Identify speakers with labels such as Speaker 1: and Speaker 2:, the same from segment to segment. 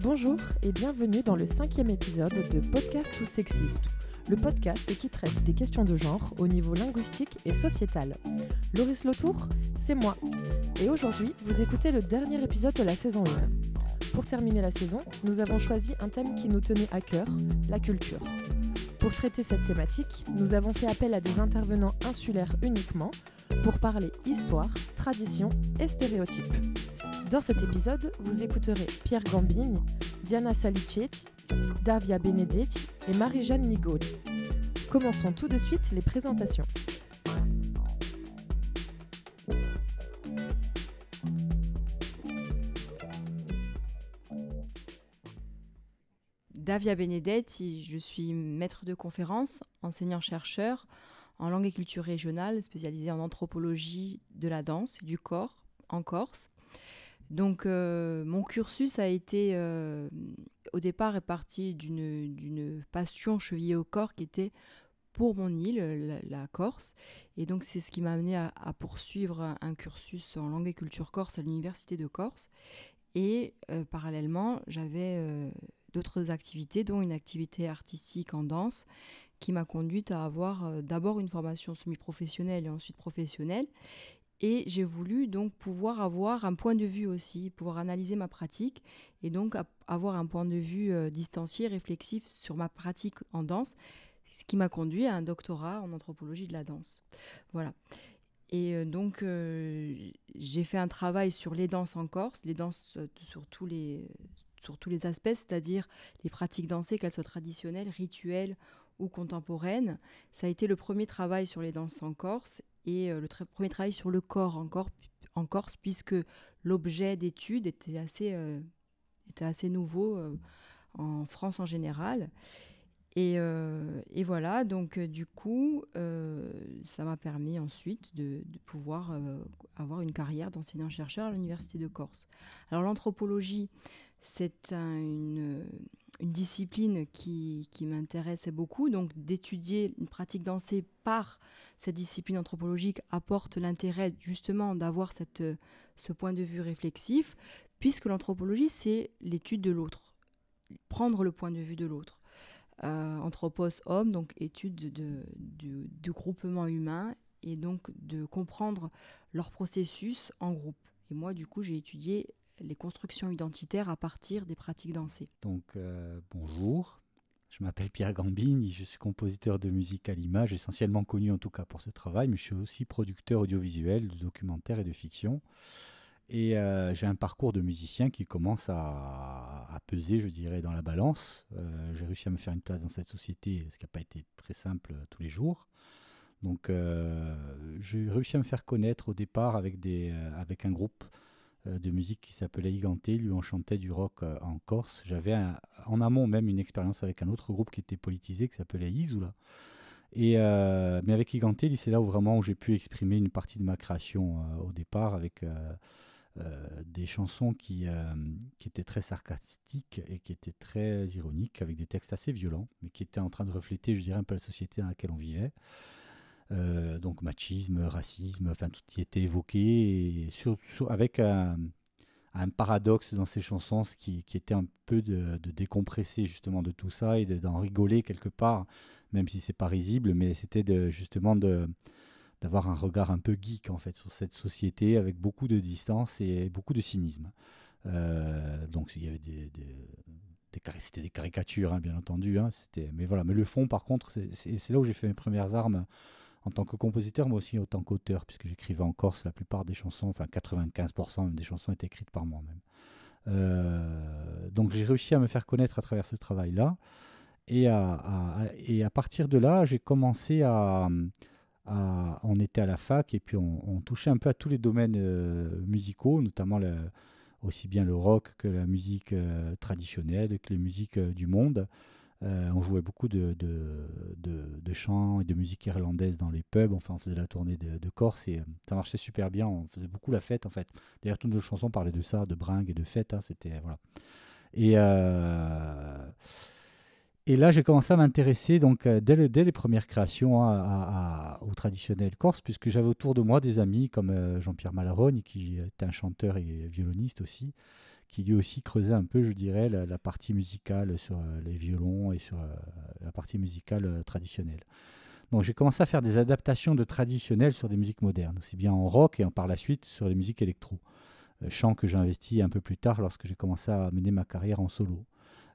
Speaker 1: Bonjour et bienvenue dans le cinquième épisode de Podcast ou Sexiste, le podcast qui traite des questions de genre au niveau linguistique et sociétal. Loris Latour, c'est moi. Et aujourd'hui, vous écoutez le dernier épisode de la saison 1. Pour terminer la saison, nous avons choisi un thème qui nous tenait à cœur, la culture. Pour traiter cette thématique, nous avons fait appel à des intervenants insulaires uniquement pour parler histoire, tradition et stéréotypes. Dans cet épisode, vous écouterez Pierre Gambini, Diana Salicetti, Davia Benedetti et Marie-Jeanne Nigoli. Commençons tout de suite les présentations.
Speaker 2: Flavia Benedetti, je suis maître de conférence, enseignant-chercheur en langue et culture régionale, spécialisée en anthropologie de la danse et du corps en Corse. Donc euh, mon cursus a été euh, au départ est parti d'une passion chevillée au corps qui était pour mon île, la, Corse. Et donc c'est ce qui m'a amené à, poursuivre un cursus en langue et culture corse à l'Université de Corse. Et euh, parallèlement, j'avais d'autres activités, dont une activité artistique en danse, qui m'a conduite à avoir euh, d'abord une formation semi-professionnelle et ensuite professionnelle. Et j'ai voulu donc pouvoir avoir un point de vue aussi, pouvoir analyser ma pratique et donc avoir un point de vue euh, distancié, réflexif sur ma pratique en danse, ce qui m'a conduit à un doctorat en anthropologie de la danse. Voilà. Et euh, donc, j'ai fait un travail sur les danses en Corse, les danses sur tous les, sur tous les aspects, c'est-à-dire les pratiques dansées, qu'elles soient traditionnelles, rituelles ou contemporaines. Ça a été le premier travail sur les danses en Corse et euh, le premier travail sur le corps en, Corse, en Corse puisque l'objet d'étude était assez, euh, assez nouveau euh, en France en général. Et, voilà, donc du coup, ça m'a permis ensuite de, de pouvoir avoir une carrière d'enseignant-chercheur à l'Université de Corse. Alors l'anthropologie, c'est une, discipline qui, m'intéressait beaucoup. Donc d'étudier une pratique dansée par cette discipline anthropologique apporte l'intérêt justement d'avoir ce point de vue réflexif, puisque l'anthropologie, c'est l'étude de l'autre, prendre le point de vue de l'autre. Euh, anthropos homme, donc étude de, du, groupement humain et donc de comprendre leur processus en groupe. Et moi, du coup, j'ai étudié les constructions identitaires à partir des pratiques dansées.
Speaker 3: Donc euh, bonjour, je m'appelle Pierre Gambini, je suis compositeur de musique à l'image, essentiellement connu en tout cas pour ce travail, mais je suis aussi producteur audiovisuel de documentaires et de fiction. Et euh, j'ai un parcours de musicien qui commence à, peser, je dirais, dans la balance. Euh, j'ai réussi à me faire une place dans cette société, ce qui n'a pas été très simple tous les jours. Donc j'ai réussi à me faire connaître au départ avec, des, avec un groupe euh, de musique qui s'appelait Iganté. Lui, on chantait du rock euh, en Corse. J'avais en amont même une expérience avec un autre groupe qui était politisé, qui s'appelait Isula. Et, euh, mais avec Iganté, c'est là où vraiment où j'ai pu exprimer une partie de ma création au départ avec des chansons qui, qui étaient très sarcastiques et qui étaient très ironiques, avec des textes assez violents, mais qui étaient en train de refléter, je dirais, un peu la société dans laquelle on vivait. Euh, donc machisme, racisme, enfin tout y était évoqué, et surtout avec un, paradoxe dans ces chansons, qui, était un peu de, décompresser justement de tout ça et d'en rigoler quelque part, même si c'est pas risible, mais c'était de, justement d'avoir un regard un peu geek en fait sur cette société avec beaucoup de distance et beaucoup de cynisme. Euh, donc il y avait des, c'était des caricatures hein, bien entendu hein, mais voilà mais le fond par contre c'est là où j'ai fait mes premières armes en tant que compositeur, mais aussi en tant qu'auteur, puisque j'écrivais en Corse la plupart des chansons, enfin 95% des chansons étaient écrites par moi-même. Euh, donc j'ai réussi à me faire connaître à travers ce travail-là. Et à, partir de là, j'ai commencé à, On était à la fac et puis on, touchait un peu à tous les domaines euh, musicaux, notamment aussi bien le rock que la musique euh, traditionnelle, que les musiques du monde. Euh, on jouait beaucoup de, chants et de musique irlandaise dans les pubs. Enfin, on faisait la tournée de, Corse et euh, ça marchait super bien. On faisait beaucoup la fête en fait. D'ailleurs, toutes nos chansons parlaient de ça, de bringue et de fête. Hein, euh, et là, j'ai commencé à m'intéresser donc dès, les premières créations hein, au traditionnel corse, puisque j'avais autour de moi des amis comme Jean-Pierre Malarogne, qui était un chanteur et violoniste aussi, qui lui aussi creusait un peu, je dirais, la, partie musicale sur euh, les violons et sur euh, la partie musicale euh, traditionnelle. Donc j'ai commencé à faire des adaptations de traditionnels sur des musiques modernes, aussi bien en rock et par la suite sur les musiques électro, chant que j'ai investi un peu plus tard lorsque j'ai commencé à mener ma carrière en solo.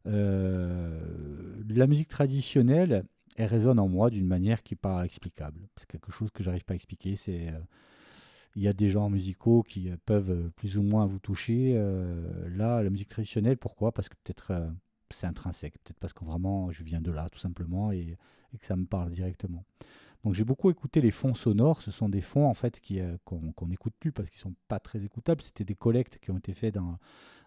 Speaker 3: la musique traditionnelle, elle résonne en moi d'une manière qui n'est pas explicable. C'est quelque chose que j'arrive pas à expliquer. C'est il y a des genres musicaux qui euh, peuvent euh, plus ou moins vous toucher. Euh, là, la musique traditionnelle, pourquoi Parce que peut-être c'est intrinsèque, peut-être parce que vraiment je viens de là tout simplement et, que ça me parle directement. Donc j'ai beaucoup écouté les fonds sonores. Ce sont des fonds en fait qui, qu'on n'écoute plus parce qu'ils sont pas très écoutables. C'était des collectes qui ont été faites dans,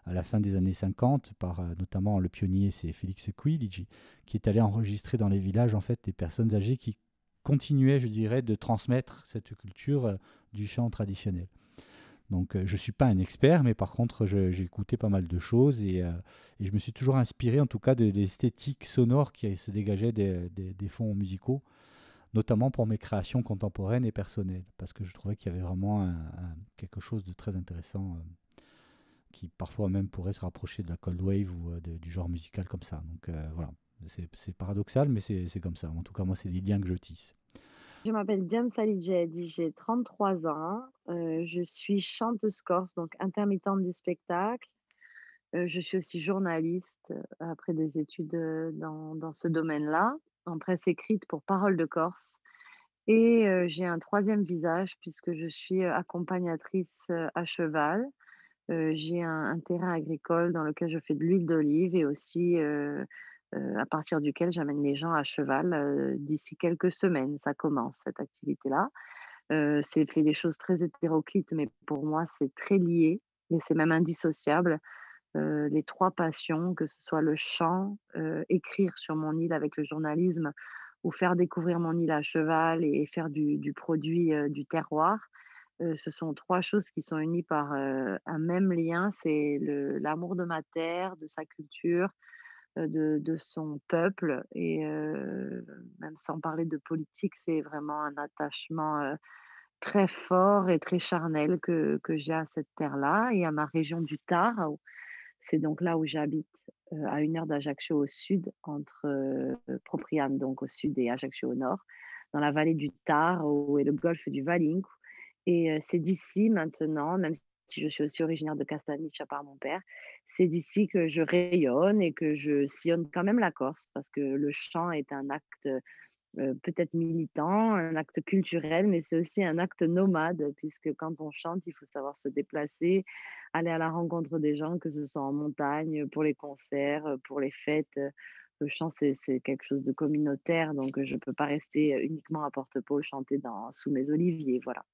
Speaker 3: à la fin des années 50 par notamment le pionnier, c'est Félix Quilligi, qui est allé enregistrer dans les villages en fait des personnes âgées qui continuait, je dirais, de transmettre cette culture euh, du chant traditionnel. Donc euh, je ne suis pas un expert, mais par contre j'ai écouté pas mal de choses euh, et, je me suis toujours inspiré en tout cas de, l'esthétique sonore qui se dégageait des, fonds musicaux, notamment pour mes créations contemporaines et personnelles, parce que je trouvais qu'il y avait vraiment quelque chose de très intéressant qui parfois même pourrait se rapprocher de la cold wave ou du genre musical comme ça. Donc voilà, c'est paradoxal, mais c'est comme ça. En tout cas, moi, c'est les liens que je tisse.
Speaker 4: Je m'appelle Diane Salidjedi, j'ai 33 ans. Euh, je suis chanteuse corse, donc intermittente du spectacle. Euh, je suis aussi journaliste euh, après des études dans, dans ce domaine-là, en presse écrite pour Parole de Corse. Et j'ai un troisième visage puisque je suis accompagnatrice à cheval. j'ai un, un, terrain agricole dans lequel je fais de l'huile d'olive et aussi euh, à partir duquel j'amène les gens à cheval euh, d'ici quelques semaines. Ça commence, cette activité-là. Euh, c'est fait des choses très hétéroclites, mais pour moi, c'est très lié, mais c'est même indissociable. les trois passions, que ce soit le chant, écrire sur mon île avec le journalisme, ou faire découvrir mon île à cheval et, faire du, produit du terroir, ce sont trois choses qui sont unies par un même lien, c'est l'amour de ma terre, de sa culture, euh, de, son peuple. Et euh, même sans parler de politique, c'est vraiment un attachement euh, très fort et très charnel que, que j'ai à cette terre-là et à ma région du Tar, C'est donc là où j'habite, à une heure d'Ajaccio au sud, entre Propriane donc au sud et Ajaccio au nord, dans la vallée du Tar et le golfe du Valink Et c'est d'ici maintenant, même si je suis aussi originaire de Castaniche à part mon père, c'est d'ici que je rayonne et que je sillonne quand même la Corse parce que le chant est un acte euh, peut-être militant, un acte culturel, mais c'est aussi un acte nomade, puisque quand on chante, il faut savoir se déplacer, aller à la rencontre des gens, que ce soit en montagne, pour les concerts, pour les fêtes. Le chant, c'est quelque chose de communautaire, donc je ne peux pas rester uniquement à porte chanter dans, sous mes oliviers.
Speaker 1: Voilà.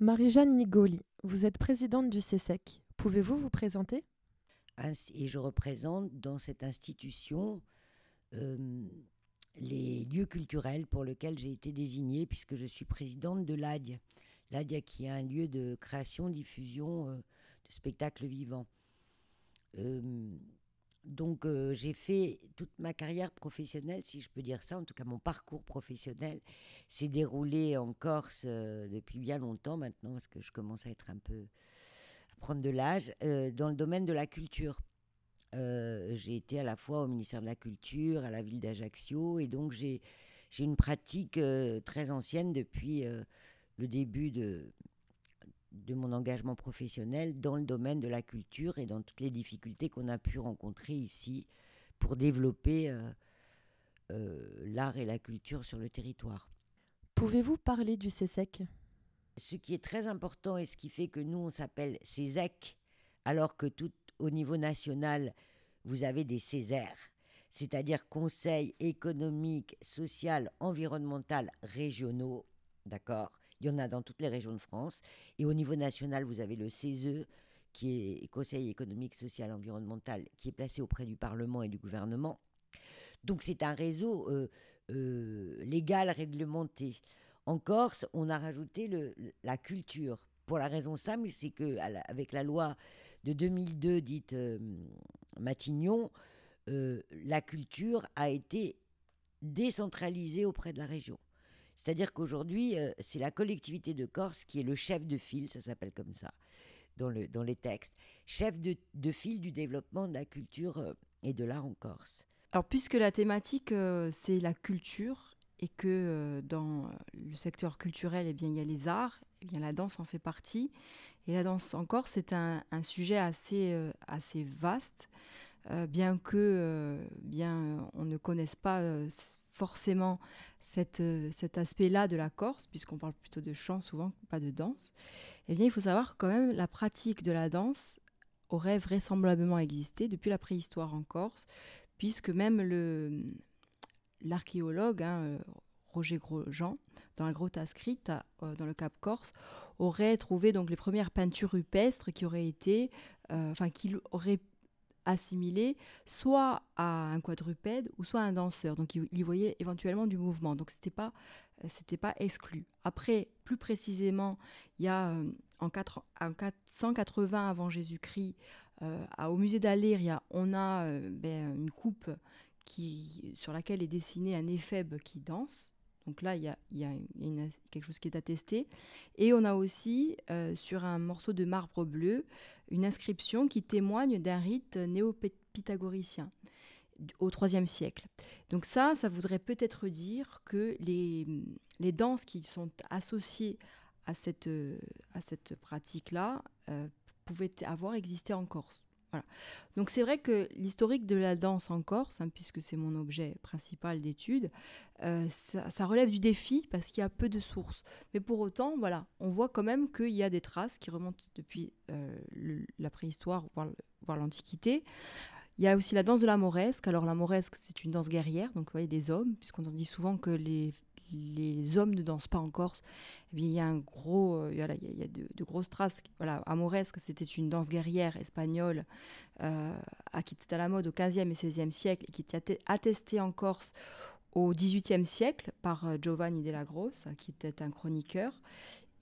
Speaker 1: Marie-Jeanne Nigoli, vous êtes présidente du CESEC. E Pouvez-vous vous présenter
Speaker 5: Et je représente dans cette institution euh, les lieux culturels pour lesquels j'ai été désignée, puisque je suis présidente de l'ADIA. L'ADIA qui est un lieu de création, diffusion euh, de spectacle vivant. Euh, donc euh, j'ai fait toute ma carrière professionnelle, si je peux dire ça, en tout cas mon parcours professionnel s'est déroulé en Corse euh, depuis bien longtemps maintenant, parce que je commence à être un peu à prendre de l'âge, euh, dans le domaine de la culture. j'ai été à la fois au ministère de la Culture, à la ville d'Ajaccio, et donc j'ai une pratique très ancienne depuis le début de, de mon engagement professionnel dans le domaine de la culture et dans toutes les difficultés qu'on a pu rencontrer ici pour développer euh, euh, l'art et la culture sur le territoire.
Speaker 1: Pouvez-vous parler du CESEC e
Speaker 5: Ce qui est très important et ce qui fait que nous, on s'appelle CESEC, e alors que tout au niveau national, vous avez des Césaires, c'est-à-dire Conseil économique, social, environnemental, régionaux, d'accord il y en a dans toutes les régions de France. Et au niveau national, vous avez le CESE, qui est Conseil économique, social, environnemental, qui est placé auprès du Parlement et du gouvernement. Donc c'est un réseau euh, euh, légal, réglementé. En Corse, on a rajouté la culture. Pour la raison simple, c'est que avec la loi de 2002 dite euh, Matignon, la culture a été décentralisée auprès de la région. C'est-à-dire qu'aujourd'hui, euh, c'est la collectivité de Corse qui est le chef de file, ça s'appelle comme ça, dans, le, dans les textes, chef de, de file du développement de la culture euh, et de l'art en Corse.
Speaker 2: Alors, puisque la thématique, euh, c'est la culture, et que dans le secteur culturel, eh bien, il y a les arts, eh bien, la danse en fait partie. Et la danse en c'est un, un, sujet assez, assez vaste, bien que bien, on ne connaisse pas forcément euh, cet aspect-là de la Corse, puisqu'on parle plutôt de chant souvent, pas de danse, eh bien, il faut savoir quand même la pratique de la danse aurait vraisemblablement existé depuis la préhistoire en Corse, puisque même l'archéologue hein, euh, Roger Grosjean, dans la grotte inscrite euh, dans le Cap Corse, aurait trouvé donc les premières peintures rupestres qui auraient été, enfin, qu'il aurait assimilé soit à un quadrupède ou soit à un danseur. Donc il y voyait éventuellement du mouvement. Donc c'était pas euh, pas exclu. Après, plus précisément, il y a euh, en, 4, 480 avant Jésus-Christ, euh, au musée d'Aléria, on a ben, une coupe qui, sur laquelle est dessiné un éphèbe qui danse. Donc là, il y a, quelque chose qui est attesté. Et on a aussi, euh, sur un morceau de marbre bleu, une inscription qui témoigne d'un rite néo-pythagoricien au IIIe siècle. Donc ça, ça voudrait peut-être dire que les, les danses qui sont associées à cette, euh, à cette pratique-là euh, pouvaient avoir existé en Corse. Donc c'est vrai que l'historique de la danse en Corse, hein, puisque c'est mon objet principal d'étude, euh, ça, relève du défi parce qu'il y a peu de sources. Mais pour autant, voilà, on voit quand même qu'il y a des traces qui remontent depuis euh, la préhistoire, voire, l'Antiquité. Il y a aussi la danse de la moresque. Alors la moresque, c'est une danse guerrière, donc vous voyez des hommes, puisqu'on dit souvent que les les hommes ne dansent pas en Corse, eh il y a un gros, euh, il, y a, de, grosses traces. Voilà, Amoresque, c'était une danse guerrière espagnole euh, à qui était à la mode au XVe et XVIe siècle et qui était attestée en Corse au XVIIIe siècle par euh, Giovanni della Grosse, qui était un chroniqueur.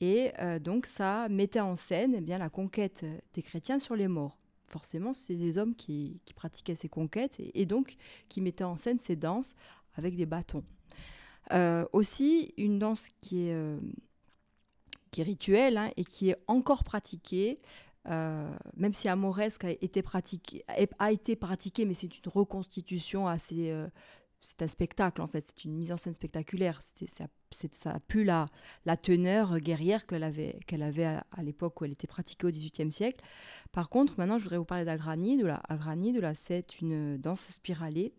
Speaker 2: Et euh, donc ça mettait en scène eh bien, la conquête des chrétiens sur les morts. Forcément, c'est des hommes qui, pratiquaient ces conquêtes et donc qui mettaient en scène ces danses avec des bâtons. Euh, aussi, une danse qui est, euh, rituelle hein, et qui est encore pratiquée. Euh, même si Amoresque a été pratiquée, a été pratiquée, mais c'est une reconstitution assez. c'est un spectacle en fait, c'est une mise en scène spectaculaire. Ça, a plus la, teneur guerrière qu'elle avait, avait à, l'époque où elle était pratiquée au XVIIIe siècle. Par contre, maintenant, je voudrais vous parler d'Agrani. de c'est une danse spiralée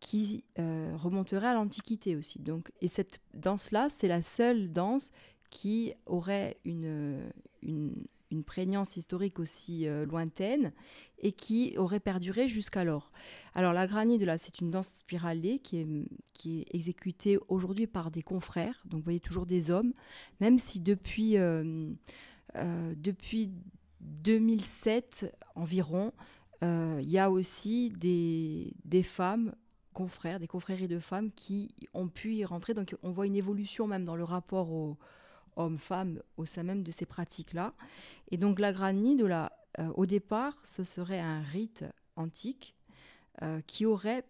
Speaker 2: qui euh, remonterait à l'Antiquité aussi. Donc, et cette danse-là, c'est la seule danse qui aurait une, une, prégnance historique aussi euh, lointaine et qui aurait perduré jusqu'alors. Alors la de là, c'est une danse spiralée qui est, qui est exécutée aujourd'hui par des confrères, donc vous voyez toujours des hommes, même si depuis, euh, depuis 2007 environ, il y a aussi des, des femmes confrères, des confréries de femmes qui ont pu y rentrer. Donc on voit une évolution même dans le rapport aux hommes-femmes au sein même de ces pratiques-là. Et donc de la, euh, au départ, ce serait un rite antique euh, qui aurait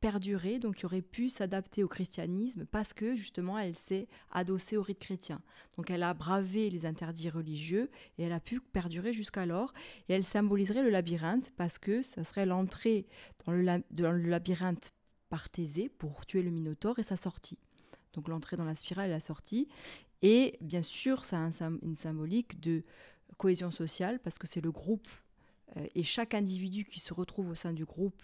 Speaker 2: perduré, donc qui aurait pu s'adapter au christianisme parce que justement elle s'est adossée au rite chrétien. Donc elle a bravé les interdits religieux et elle a pu perdurer jusqu'alors. Et elle symboliserait le labyrinthe parce que ça serait l'entrée dans le labyrinthe par Thésée pour tuer le Minotaure et sa sortie. Donc l'entrée dans la spirale et la sortie. Et bien sûr, ça a une symbolique de cohésion sociale parce que c'est le groupe euh, et chaque individu qui se retrouve au sein du groupe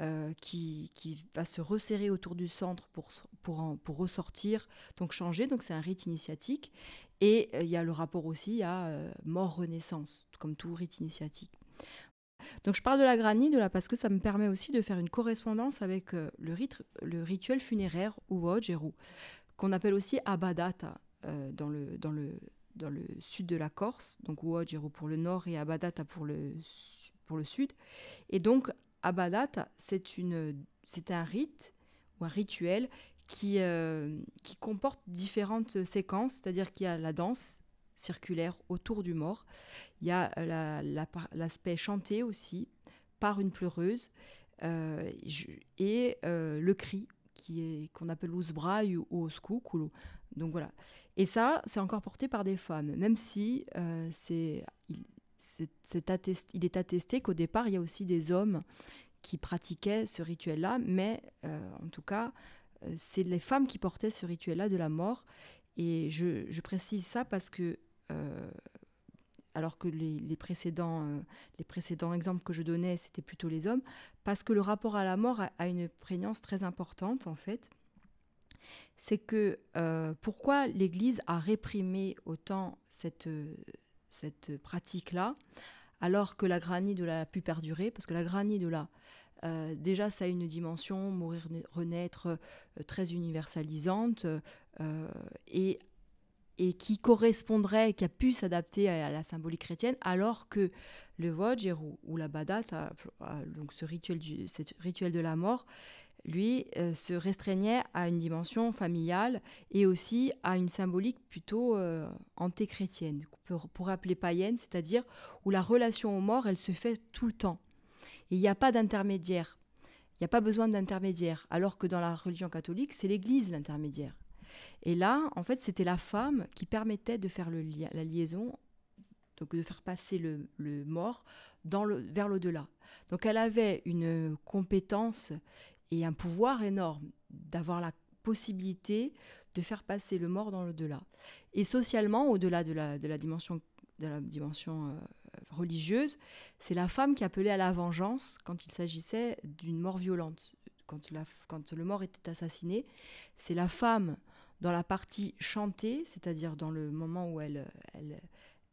Speaker 2: euh, qui, va se resserrer autour du centre pour, pour, pour ressortir, donc changer. Donc c'est un rite initiatique. Et euh, il y a le rapport aussi à mort-renaissance, comme tout rite initiatique. Donc je parle de la la parce que ça me permet aussi de faire une correspondance avec euh, le, rituel funéraire ou qu'on appelle aussi Abadata euh, dans, le, sud de la Corse, donc pour le nord et Abadata pour le, sud. Et donc Abadata, c'est un rite ou un rituel euh, qui comporte différentes séquences, c'est-à-dire qu'il y a la danse circulaire autour du mort. Il y a euh, l'aspect chanté aussi par une pleureuse euh, et euh, le cri qui est qu'on appelle ouzbraï ou oskoukoulou. Donc voilà. Et ça, c'est encore porté par des femmes, même si c'est il, est attesté, il est attesté qu'au départ, il y a aussi des hommes qui pratiquaient ce rituel-là, mais en tout cas, c'est les femmes qui portaient ce rituel-là de la mort. Et je, précise ça parce que euh, alors que les, précédents, euh, les précédents exemples que je donnais, c'était plutôt les hommes, parce que le rapport à la mort a, une prégnance très importante, en fait. C'est que euh, pourquoi l'Église a réprimé autant cette, cette pratique-là, alors que la granit de la a pu perdurer, parce que la granit de la, déjà, ça a une dimension mourir, renaître très universalisante et et qui correspondrait, qui a pu s'adapter à, la symbolique chrétienne, alors que le Wajir ou, ou, la Badat, donc ce rituel, du, rituel de la mort, lui, euh, se restreignait à une dimension familiale et aussi à une symbolique plutôt euh, antéchrétienne, pour, pour appeler païenne, c'est-à-dire où la relation aux morts, elle se fait tout le temps. Et il n'y a pas d'intermédiaire. Il n'y a pas besoin d'intermédiaire, alors que dans la religion catholique, c'est l'Église l'intermédiaire. Et là, en fait, c'était la femme qui permettait de faire le la liaison, donc de faire passer le, mort dans le, vers l'au-delà. Donc elle avait une compétence et un pouvoir énorme d'avoir la possibilité de faire passer le mort dans l'au-delà. Et socialement, au-delà de la, dimension, de la dimension euh, religieuse, c'est la femme qui appelait à la vengeance quand il s'agissait d'une mort violente. Quand, la, quand le mort était assassiné, c'est la femme dans la partie chantée, c'est-à-dire dans le moment où elle, elle,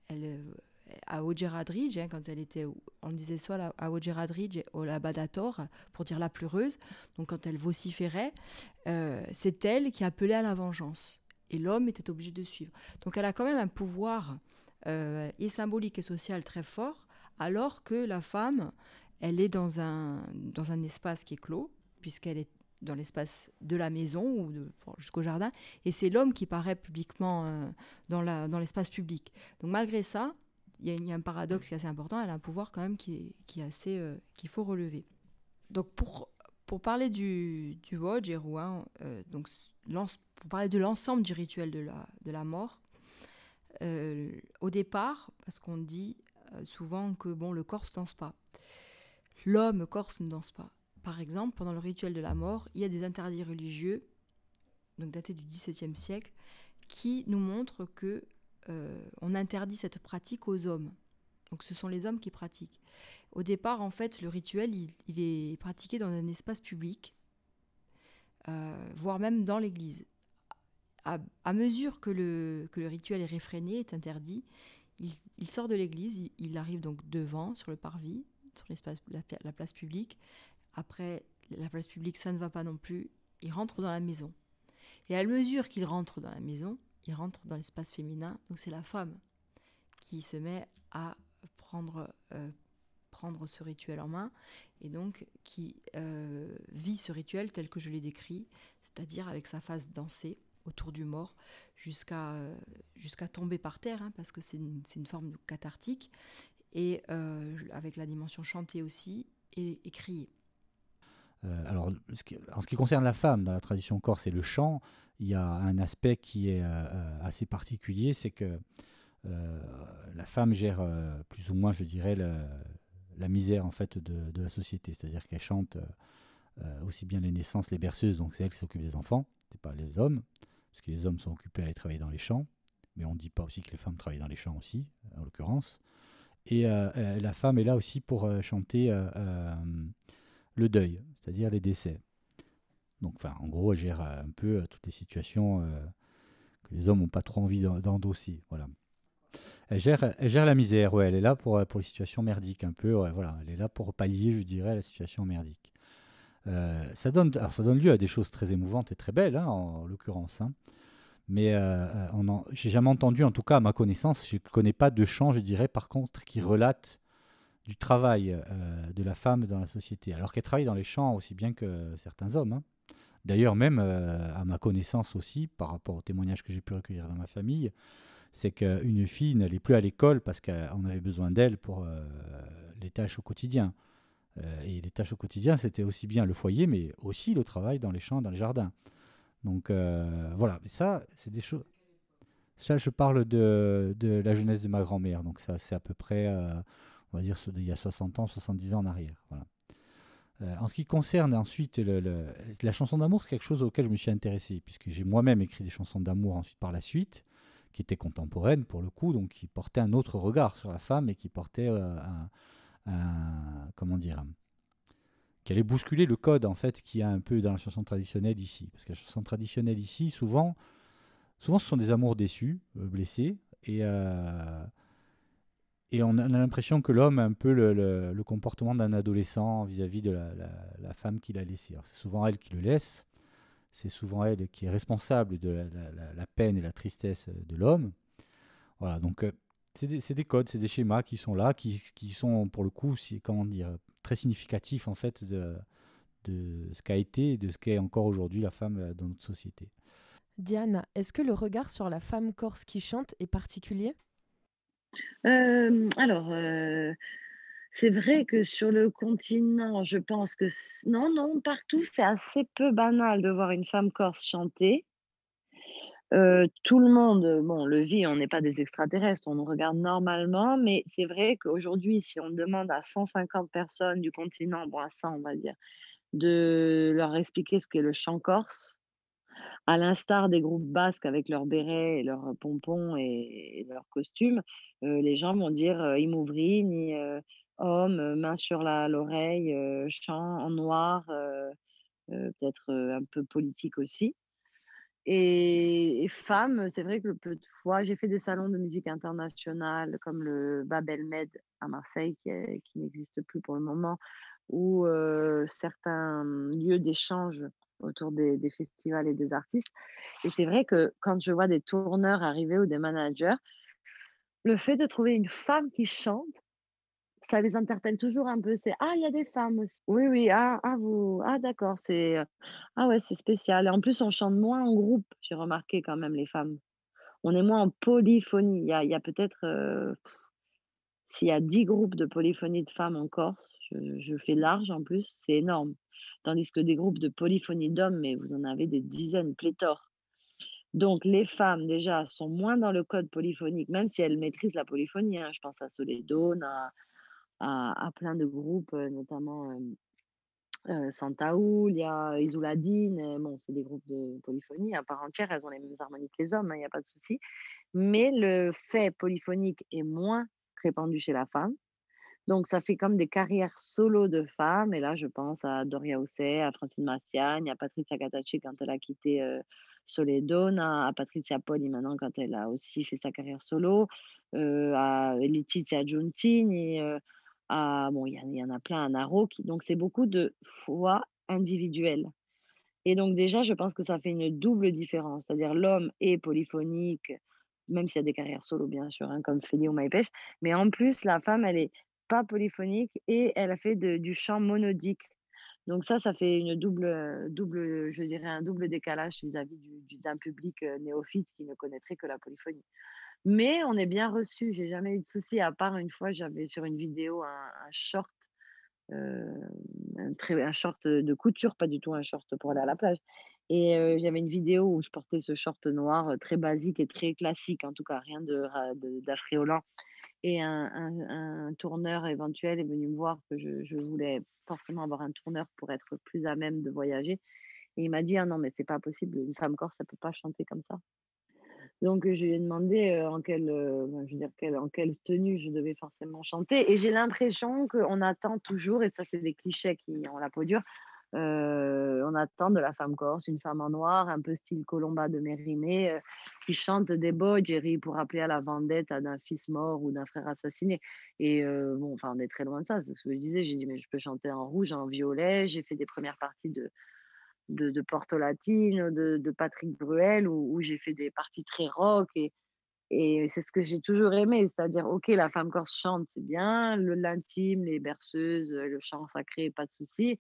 Speaker 2: elle à Ojeradridge, hein, quand elle était, on disait soit à Ojeradridge et au Labadator, pour dire la pleureuse, donc quand elle vociférait, euh, c'est elle qui appelait à la vengeance. Et l'homme était obligé de suivre. Donc elle a quand même un pouvoir euh, et symbolique et social très fort, alors que la femme, elle est dans un, dans un espace qui est clos, puisqu'elle est dans l'espace de la maison ou jusqu'au jardin, et c'est l'homme qui paraît publiquement euh, dans, la, dans l'espace public. Donc malgré ça, il y, a un paradoxe qui est assez important, elle a un pouvoir quand même qui qui est assez, euh, qu'il faut relever. Donc pour, pour parler du, du Woj et Rouen, pour parler de l'ensemble du rituel de la, de la mort, euh, au départ, parce qu'on dit souvent que bon, le corps ne danse pas, l'homme corse ne danse pas. Par exemple, pendant le rituel de la mort, il y a des interdits religieux, donc datés du XVIIe siècle, qui nous montrent que euh, on interdit cette pratique aux hommes. Donc ce sont les hommes qui pratiquent. Au départ, en fait, le rituel, il, est pratiqué dans un espace public, euh, voire même dans l'Église. À, mesure que le, le rituel est réfréné, est interdit, il, sort de l'Église, il, arrive donc devant, sur le parvis, sur la place publique. Après, la place publique, ça ne va pas non plus. Il rentre dans la maison. Et à mesure qu'il rentre dans la maison, il rentre dans l'espace féminin. Donc c'est la femme qui se met à prendre, euh, prendre ce rituel en main et donc qui euh, vit ce rituel tel que je l'ai décrit, c'est-à-dire avec sa phase dansée autour du mort jusqu'à euh, jusqu'à tomber par terre, hein, parce que c'est une, une, forme cathartique, et avec la dimension chantée aussi, et, criée.
Speaker 3: Euh, alors, ce en ce qui concerne la femme dans la tradition corse et le chant, il y a un aspect qui est euh, euh, assez particulier, c'est que la femme gère plus ou moins, je dirais, la misère en fait de, la société. C'est-à-dire qu'elle chante aussi bien les naissances, les berceuses, donc c'est elle qui s'occupe des enfants, n'est pas les hommes, parce que les hommes sont occupés à aller travailler dans les champs, mais on ne dit pas aussi que les femmes travaillent dans les champs aussi, en l'occurrence. Et la femme est là aussi pour chanter le deuil, c'est-à-dire les décès. Donc, enfin, en gros, elle gère euh, un peu euh, toutes les situations euh, que les hommes n'ont pas trop envie d'endosser. Voilà. Elle gère, gère la misère, ouais, elle est là pour, pour les situations merdiques un peu, voilà, elle est là pour pallier, je dirais, la situation merdique. ça, donne, ça donne lieu à des choses très émouvantes et très belles, hein, en, l'occurrence. Hein. Mais je j'ai jamais entendu, en tout cas à ma connaissance, je ne connais pas de chant, je dirais, par contre, qui relate du travail euh, de la femme dans la société, alors qu'elle travaille dans les champs aussi bien que certains hommes. Hein. D'ailleurs, même euh, à ma connaissance aussi, par rapport aux témoignages que j'ai pu recueillir dans ma famille, c'est qu'une fille n'allait plus à l'école parce qu'on avait besoin d'elle pour euh, les tâches au quotidien. et les tâches au quotidien, c'était aussi bien le foyer, mais aussi le travail dans les champs, dans les jardins. Donc voilà, mais ça, c'est des choses... Ça, je parle de, de, la jeunesse de ma grand-mère, donc ça, c'est à peu près on va dire il y a 60 ans, 70 ans en arrière. Euh, en ce qui concerne ensuite la chanson d'amour, c'est quelque chose auquel je me suis intéressé, puisque j'ai moi-même écrit des chansons d'amour ensuite par la suite, qui étaient contemporaines pour le coup, donc qui portaient un autre regard sur la femme et qui portaient euh, un, comment dire, qui allait bousculer le code en fait qu'il a un peu dans la chanson traditionnelle ici, parce que la chanson traditionnelle ici, souvent, souvent ce sont des amours déçus, euh, blessés, et et on a l'impression que l'homme a un peu le, comportement d'un adolescent vis-à-vis de la, femme qu'il a laissée. C'est souvent elle qui le laisse, c'est souvent elle qui est responsable de la, peine et la tristesse de l'homme. Voilà, donc euh, c'est des, codes, c'est des schémas qui sont là, qui, sont pour le coup, comment dire, très significatifs en fait de, de ce qu'a été et de ce qu'est encore aujourd'hui la femme euh, dans notre société.
Speaker 1: Diana, est-ce que le regard sur la femme corse qui chante est particulier euh, alors, euh,
Speaker 4: c'est vrai que sur le continent, je pense que non, non, partout, c'est assez peu banal de voir une femme corse chanter. Euh, tout le monde, bon, le vit, on n'est pas des extraterrestres, on nous regarde normalement, mais c'est vrai qu'aujourd'hui, si on demande à 150 personnes du continent, bon, à 100, on va dire, de leur expliquer ce qu'est le chant corse à l'instar des groupes basques avec leurs bérets et leurs pompons et, leurs costumes, euh, les gens vont dire euh, il m'ouvrit » ni euh, homme, main sur l'oreille, chant en noir, peut-être un peu politique aussi. Et, femmes, c'est vrai que peu de fois, j'ai fait des salons de musique internationale comme le Babel Med à Marseille, qui, qui n'existe plus pour le moment, ou certains lieux d'échange autour des, festivals et des artistes. Et c'est vrai que quand je vois des tourneurs arriver ou des managers, le fait de trouver une femme qui chante, ça les interpelle toujours un peu. C'est ah, il y a des femmes aussi. Oui, oui, ah, ah vous, ah d'accord, c'est euh, ah ouais, c'est spécial. Et en plus, on chante moins en groupe. J'ai remarqué quand même les femmes. On est moins en polyphonie. Il y a, y a peut-être euh, s'il y a 10 groupes de polyphonie de femmes en Corse, je, je fais large en plus, c'est énorme tandis que des groupes de polyphonie d'hommes, mais vous en avez des dizaines, pléthores. Donc les femmes déjà sont moins dans le code polyphonique, même si elles maîtrisent la polyphonie. Hein. Je pense à Soledone, à, plein de groupes, euh, notamment euh, euh il y a Isouladine, euh, bon, c'est des groupes de polyphonie à part entière, elles ont les mêmes harmonies que les hommes, il hein, n'y a pas de souci. Mais le fait polyphonique est moins répandu chez la femme. Donc, ça fait comme des carrières solo de femmes. Et là, je pense à Doria Housset, à Francine Massiani, à Patricia Catacci quand elle a quitté Soledona, à Patricia Poli maintenant quand elle a aussi fait sa carrière solo, à Letizia Giuntini, à, bon, il y, en a plein, à Naro. Qui, donc, c'est beaucoup de fois individuelles. Et donc, déjà, je pense que ça fait une double différence. C'est-à-dire, l'homme est polyphonique, même s'il y a des carrières solo, bien sûr, hein, comme Félix ou Mais en plus, la femme, elle est pas polyphonique et elle a fait du chant monodique. Donc ça, ça fait une double, euh, double je dirais un double décalage vis-à-vis d'un public euh, néophyte qui ne connaîtrait que la polyphonie. Mais on est bien reçu, j'ai jamais eu de souci, à part une fois, j'avais sur une vidéo un, short, euh, un, très, un, short de couture, pas du tout un short pour aller à la plage. Et j'avais une vidéo où je portais ce short noir très basique et très classique, en tout cas rien d'affriolant. De, et un, tourneur éventuel est venu me voir que je, voulais forcément avoir un tourneur pour être plus à même de voyager. Et il m'a dit ah non mais c'est pas possible, une femme corse ça peut pas chanter comme ça. Donc je lui ai demandé en quelle, ben, dire, en quelle tenue je devais forcément chanter. Et j'ai l'impression qu'on attend toujours, et ça c'est des clichés qui ont la peau dure, euh, on attend de la femme corse, une femme en noir, un peu style Colomba de Mérimée, euh, qui chante des Jerry pour appeler à la vendette d'un fils mort ou d'un frère assassiné. Et euh, bon, enfin, on est très loin de ça. C'est ce que je disais. J'ai dit, mais je peux chanter en rouge, en violet. J'ai fait des premières parties de, de, de Porto Latine, de, Patrick Bruel, où, j'ai fait des parties très rock. Et, c'est ce que j'ai toujours aimé, c'est-à-dire, ok, la femme corse chante, c'est bien, l'intime, les berceuses, le chant sacré, pas de souci,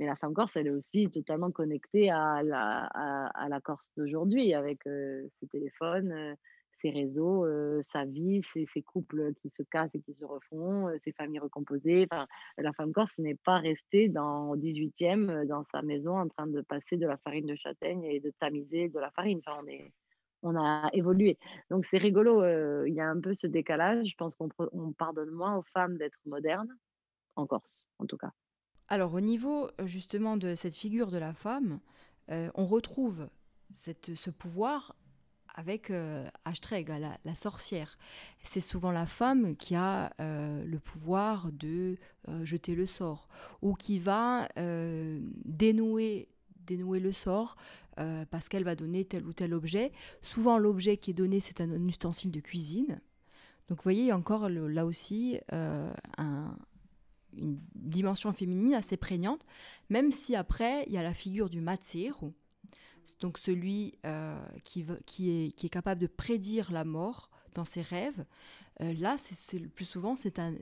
Speaker 4: mais la femme corse, elle est aussi totalement connectée à la, Corse d'aujourd'hui, avec euh, ses téléphones, euh, ses réseaux, euh, sa vie, ses, couples qui se cassent et qui se refont, ses familles recomposées. Enfin, la femme corse n'est pas restée dans 18e, dans sa maison, en train de passer de la farine de châtaigne et de tamiser de la farine. Enfin, on a évolué. Donc c'est rigolo, il y a un peu ce décalage. Je pense qu'on pardonne moins aux femmes d'être modernes, en Corse en tout cas. Alors au niveau euh, justement de cette figure de la
Speaker 2: femme, euh, on retrouve ce pouvoir avec euh, Ashtreg, la, sorcière. C'est souvent la femme qui a euh, le pouvoir de jeter le sort ou qui va dénouer le sort parce qu'elle va donner tel ou tel objet. Souvent l'objet qui est donné c'est un, ustensile de cuisine. Donc vous voyez encore là aussi un, une dimension féminine assez prégnante, même si après, il y a la figure du Matsero, donc celui euh, qui, est, capable de prédire la mort dans ses rêves. Euh, là, c'est, le plus souvent, c'est un,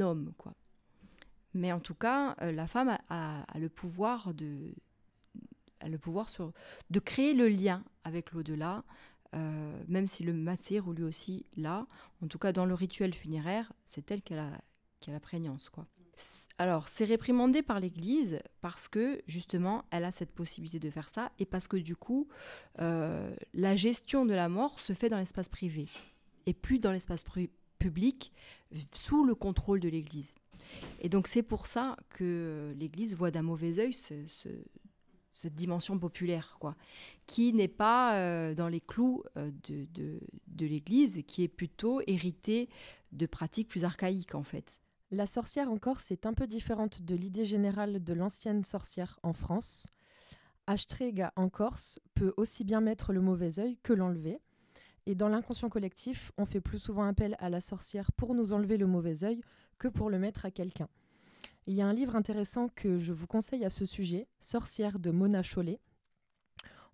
Speaker 2: homme, quoi. Mais en tout cas, euh, la femme a, le pouvoir de créer le lien avec l'au-delà, même si le ou lui aussi là, en tout cas dans le rituel funéraire, c'est elle qui a, a la prégnance quoi. Alors, c'est réprimandé par l'Église parce que justement, elle a cette possibilité de faire ça et parce que du coup, euh, la gestion de la mort se fait dans l'espace privé et plus dans l'espace public sous le contrôle de l'Église. Et donc c'est pour ça que l'Église voit d'un mauvais œil cette dimension populaire, qui n'est pas euh, dans les clous euh, de,
Speaker 1: de l'Église, qui est plutôt héritée de pratiques plus archaïques en fait. La sorcière en Corse est un peu différente de l'idée générale de l'ancienne sorcière en France. Ashtrega en Corse peut aussi bien mettre le mauvais œil que l'enlever. Et dans l'inconscient collectif, on fait plus souvent appel à la sorcière pour nous enlever le mauvais œil que pour le mettre à quelqu'un. Il y a un livre intéressant que je vous conseille à ce sujet, Sorcière de Mona Chollet.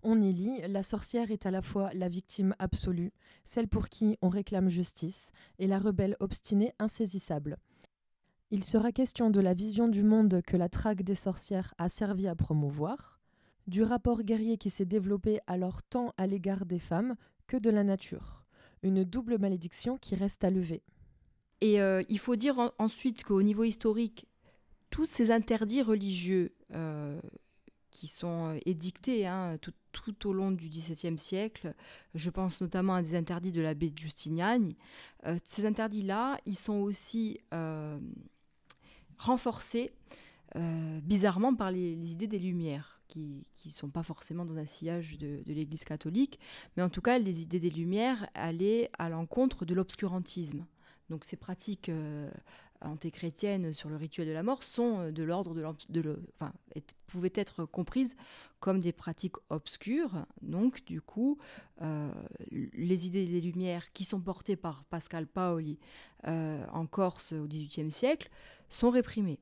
Speaker 1: On y lit La sorcière est à la fois la victime absolue, celle pour qui on réclame justice, et la rebelle obstinée insaisissable. Il sera question de la vision du monde que la traque des sorcières a servi à promouvoir, du rapport guerrier qui s'est développé alors tant à l'égard des femmes que de la nature, une double malédiction qui reste à lever. Et euh, il faut
Speaker 2: dire ensuite qu'au niveau historique, tous ces interdits religieux euh, qui sont euh, édictés hein, tout, au long du XVIIe siècle, je pense notamment à des interdits de l'abbé Justiniani, euh, ces interdits-là, ils sont aussi renforcée euh, bizarrement par les, idées des Lumières, qui ne sont pas forcément dans un sillage de, l'Église catholique, mais en tout cas, les idées des Lumières allaient à l'encontre de l'obscurantisme. Donc ces pratiques euh, antéchrétienne sur le rituel de la mort sont euh, de l'ordre de, de le, enfin, pouvaient être comprises comme des pratiques obscures. Donc, du coup, euh, les idées des Lumières qui sont portées par Pascal Paoli euh, en Corse au XVIIIe siècle sont réprimées.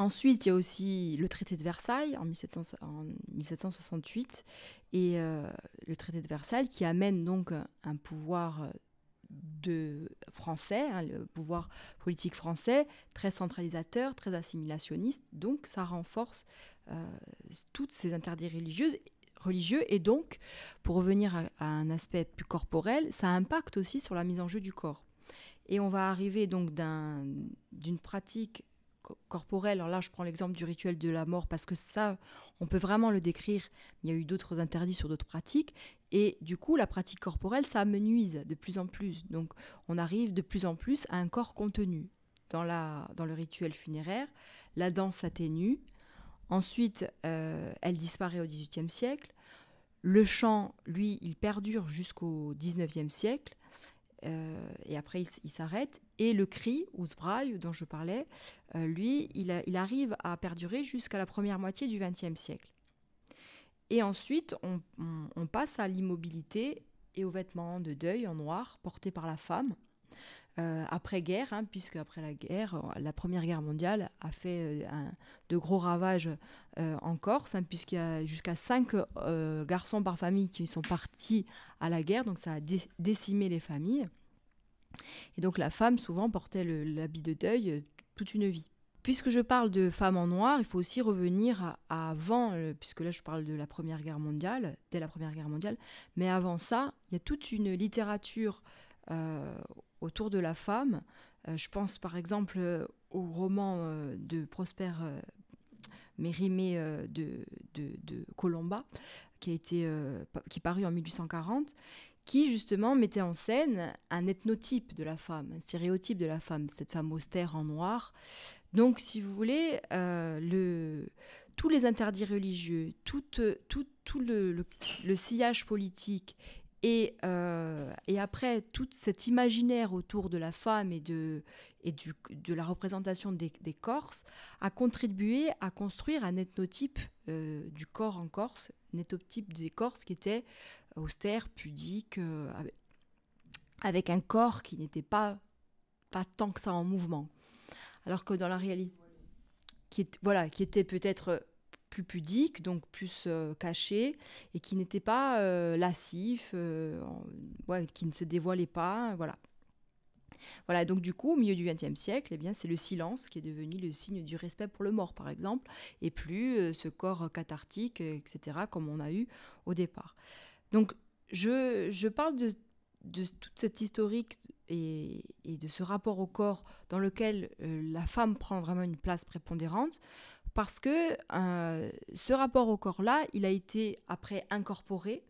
Speaker 2: Ensuite, il y a aussi le traité de Versailles en, 1768, et le traité de Versailles qui amène donc un pouvoir français, hein, le pouvoir politique français, très centralisateur, très assimilationniste. Donc ça renforce euh, toutes ces interdits religieux, Et donc, pour revenir à, un aspect plus corporel, ça impacte aussi sur la mise en jeu du corps. Et on va arriver donc d'une pratique corporelle. Alors là, je prends l'exemple du rituel de la mort parce que ça, on peut vraiment le décrire. Il y a eu d'autres interdits sur d'autres pratiques. Et du coup, la pratique corporelle, ça amenuise de plus en plus. Donc, on arrive de plus en plus à un corps contenu. Dans, le rituel funéraire, la danse s'atténue. Ensuite, euh, elle disparaît au XVIIIe siècle. Le chant, lui, il perdure jusqu'au XIXe siècle. Euh, et après, il, s'arrête. Et le cri, ou braille dont je parlais, euh, lui, il, arrive à perdurer jusqu'à la première moitié du XXe siècle. Et ensuite, on, passe à l'immobilité et aux vêtements de deuil en noir portés par la femme. Euh, après-guerre, hein, puisque après la guerre, la Première Guerre mondiale a fait euh, de gros ravages euh, en Corse, hein, puisqu'il y a jusqu'à cinq garçons par famille qui sont partis à la guerre, donc ça a décimé les familles. Et donc la femme souvent portait l'habit de deuil toute une vie. Puisque je parle de femmes en noir, il faut aussi revenir à, avant, euh, puisque là je parle de la Première Guerre mondiale, dès la Première Guerre mondiale, mais avant ça, il y a toute une littérature euh, autour de la femme. Euh, je pense par exemple au roman de Prosper Mérimée de, Colomba, qui, a été, qui est paru en 1840, qui justement mettait en scène un ethnotype de la femme, un stéréotype de la femme, cette femme austère en noir, donc, si vous voulez, euh, le, tous les interdits religieux, tout, euh, tout, le, sillage politique euh, et, après tout cet imaginaire autour de la femme et de, et du, de la représentation des, Corses a contribué à construire un ethnotype du corps en Corse, un ethnotype des Corses qui était austère, pudique, avec un corps qui n'était pas, pas tant que ça en mouvement alors que dans la réalité, qui, voilà, qui était peut-être plus pudique, donc plus cachée, euh, caché, et qui n'était pas euh, lascif, euh, qui ne se dévoilait pas, voilà. Voilà, donc du coup, au milieu du XXe siècle, eh bien, c'est le silence qui est devenu le signe du respect pour le mort, par exemple, et plus ce corps cathartique, etc., comme on a eu au départ. Donc, je, parle de, de toute cette historique et, de ce rapport au corps dans lequel euh, la femme prend vraiment une place prépondérante, parce que euh, ce rapport au corps-là, il a été après incorporé.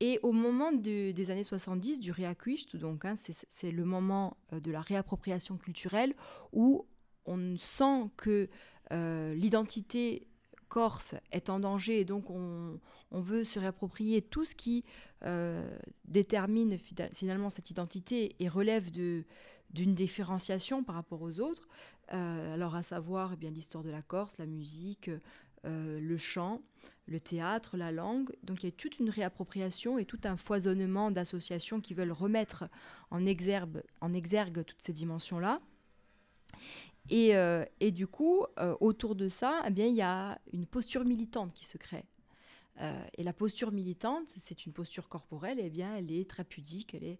Speaker 2: Et au moment des années 70, du Reacquist, donc hein, c'est le moment euh, de la réappropriation culturelle où on sent que l'identité corse est en danger et donc on, veut se réapproprier tout ce qui euh, détermine finalement cette identité et relève de, d'une différenciation par rapport aux autres, euh, alors à savoir eh bien l'histoire de la Corse, la musique, euh, le chant, le théâtre, la langue. Donc il y a toute une réappropriation et tout un foisonnement d'associations qui veulent remettre en en exergue toutes ces dimensions-là. Euh, et, du coup, euh, autour de ça, eh bien, il y a une posture militante qui se crée. Euh, et la posture militante, c'est une posture corporelle, eh bien, elle est très pudique, elle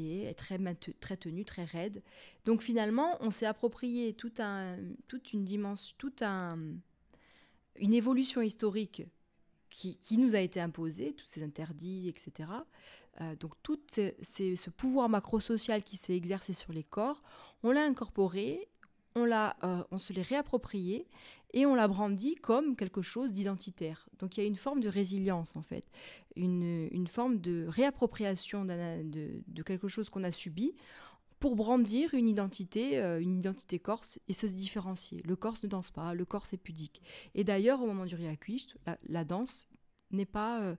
Speaker 2: est, très, très tenue, très raide. Donc finalement, on s'est approprié toute une dimension, toute une évolution historique qui, nous a été imposée, tous ces interdits, etc. donc tout ce, ce pouvoir macro-social qui s'est exercé sur les corps, on l'a incorporé on, l'a, euh, on se l'est réapproprié et on l'a brandit comme quelque chose d'identitaire. Donc il y a une forme de résilience en fait, une, forme de réappropriation de, quelque chose qu'on a subi pour brandir une identité, euh, une identité corse et se différencier. Le corse ne danse pas, le corse est pudique. Et d'ailleurs, au moment du réacquis, la, danse n'est pas euh,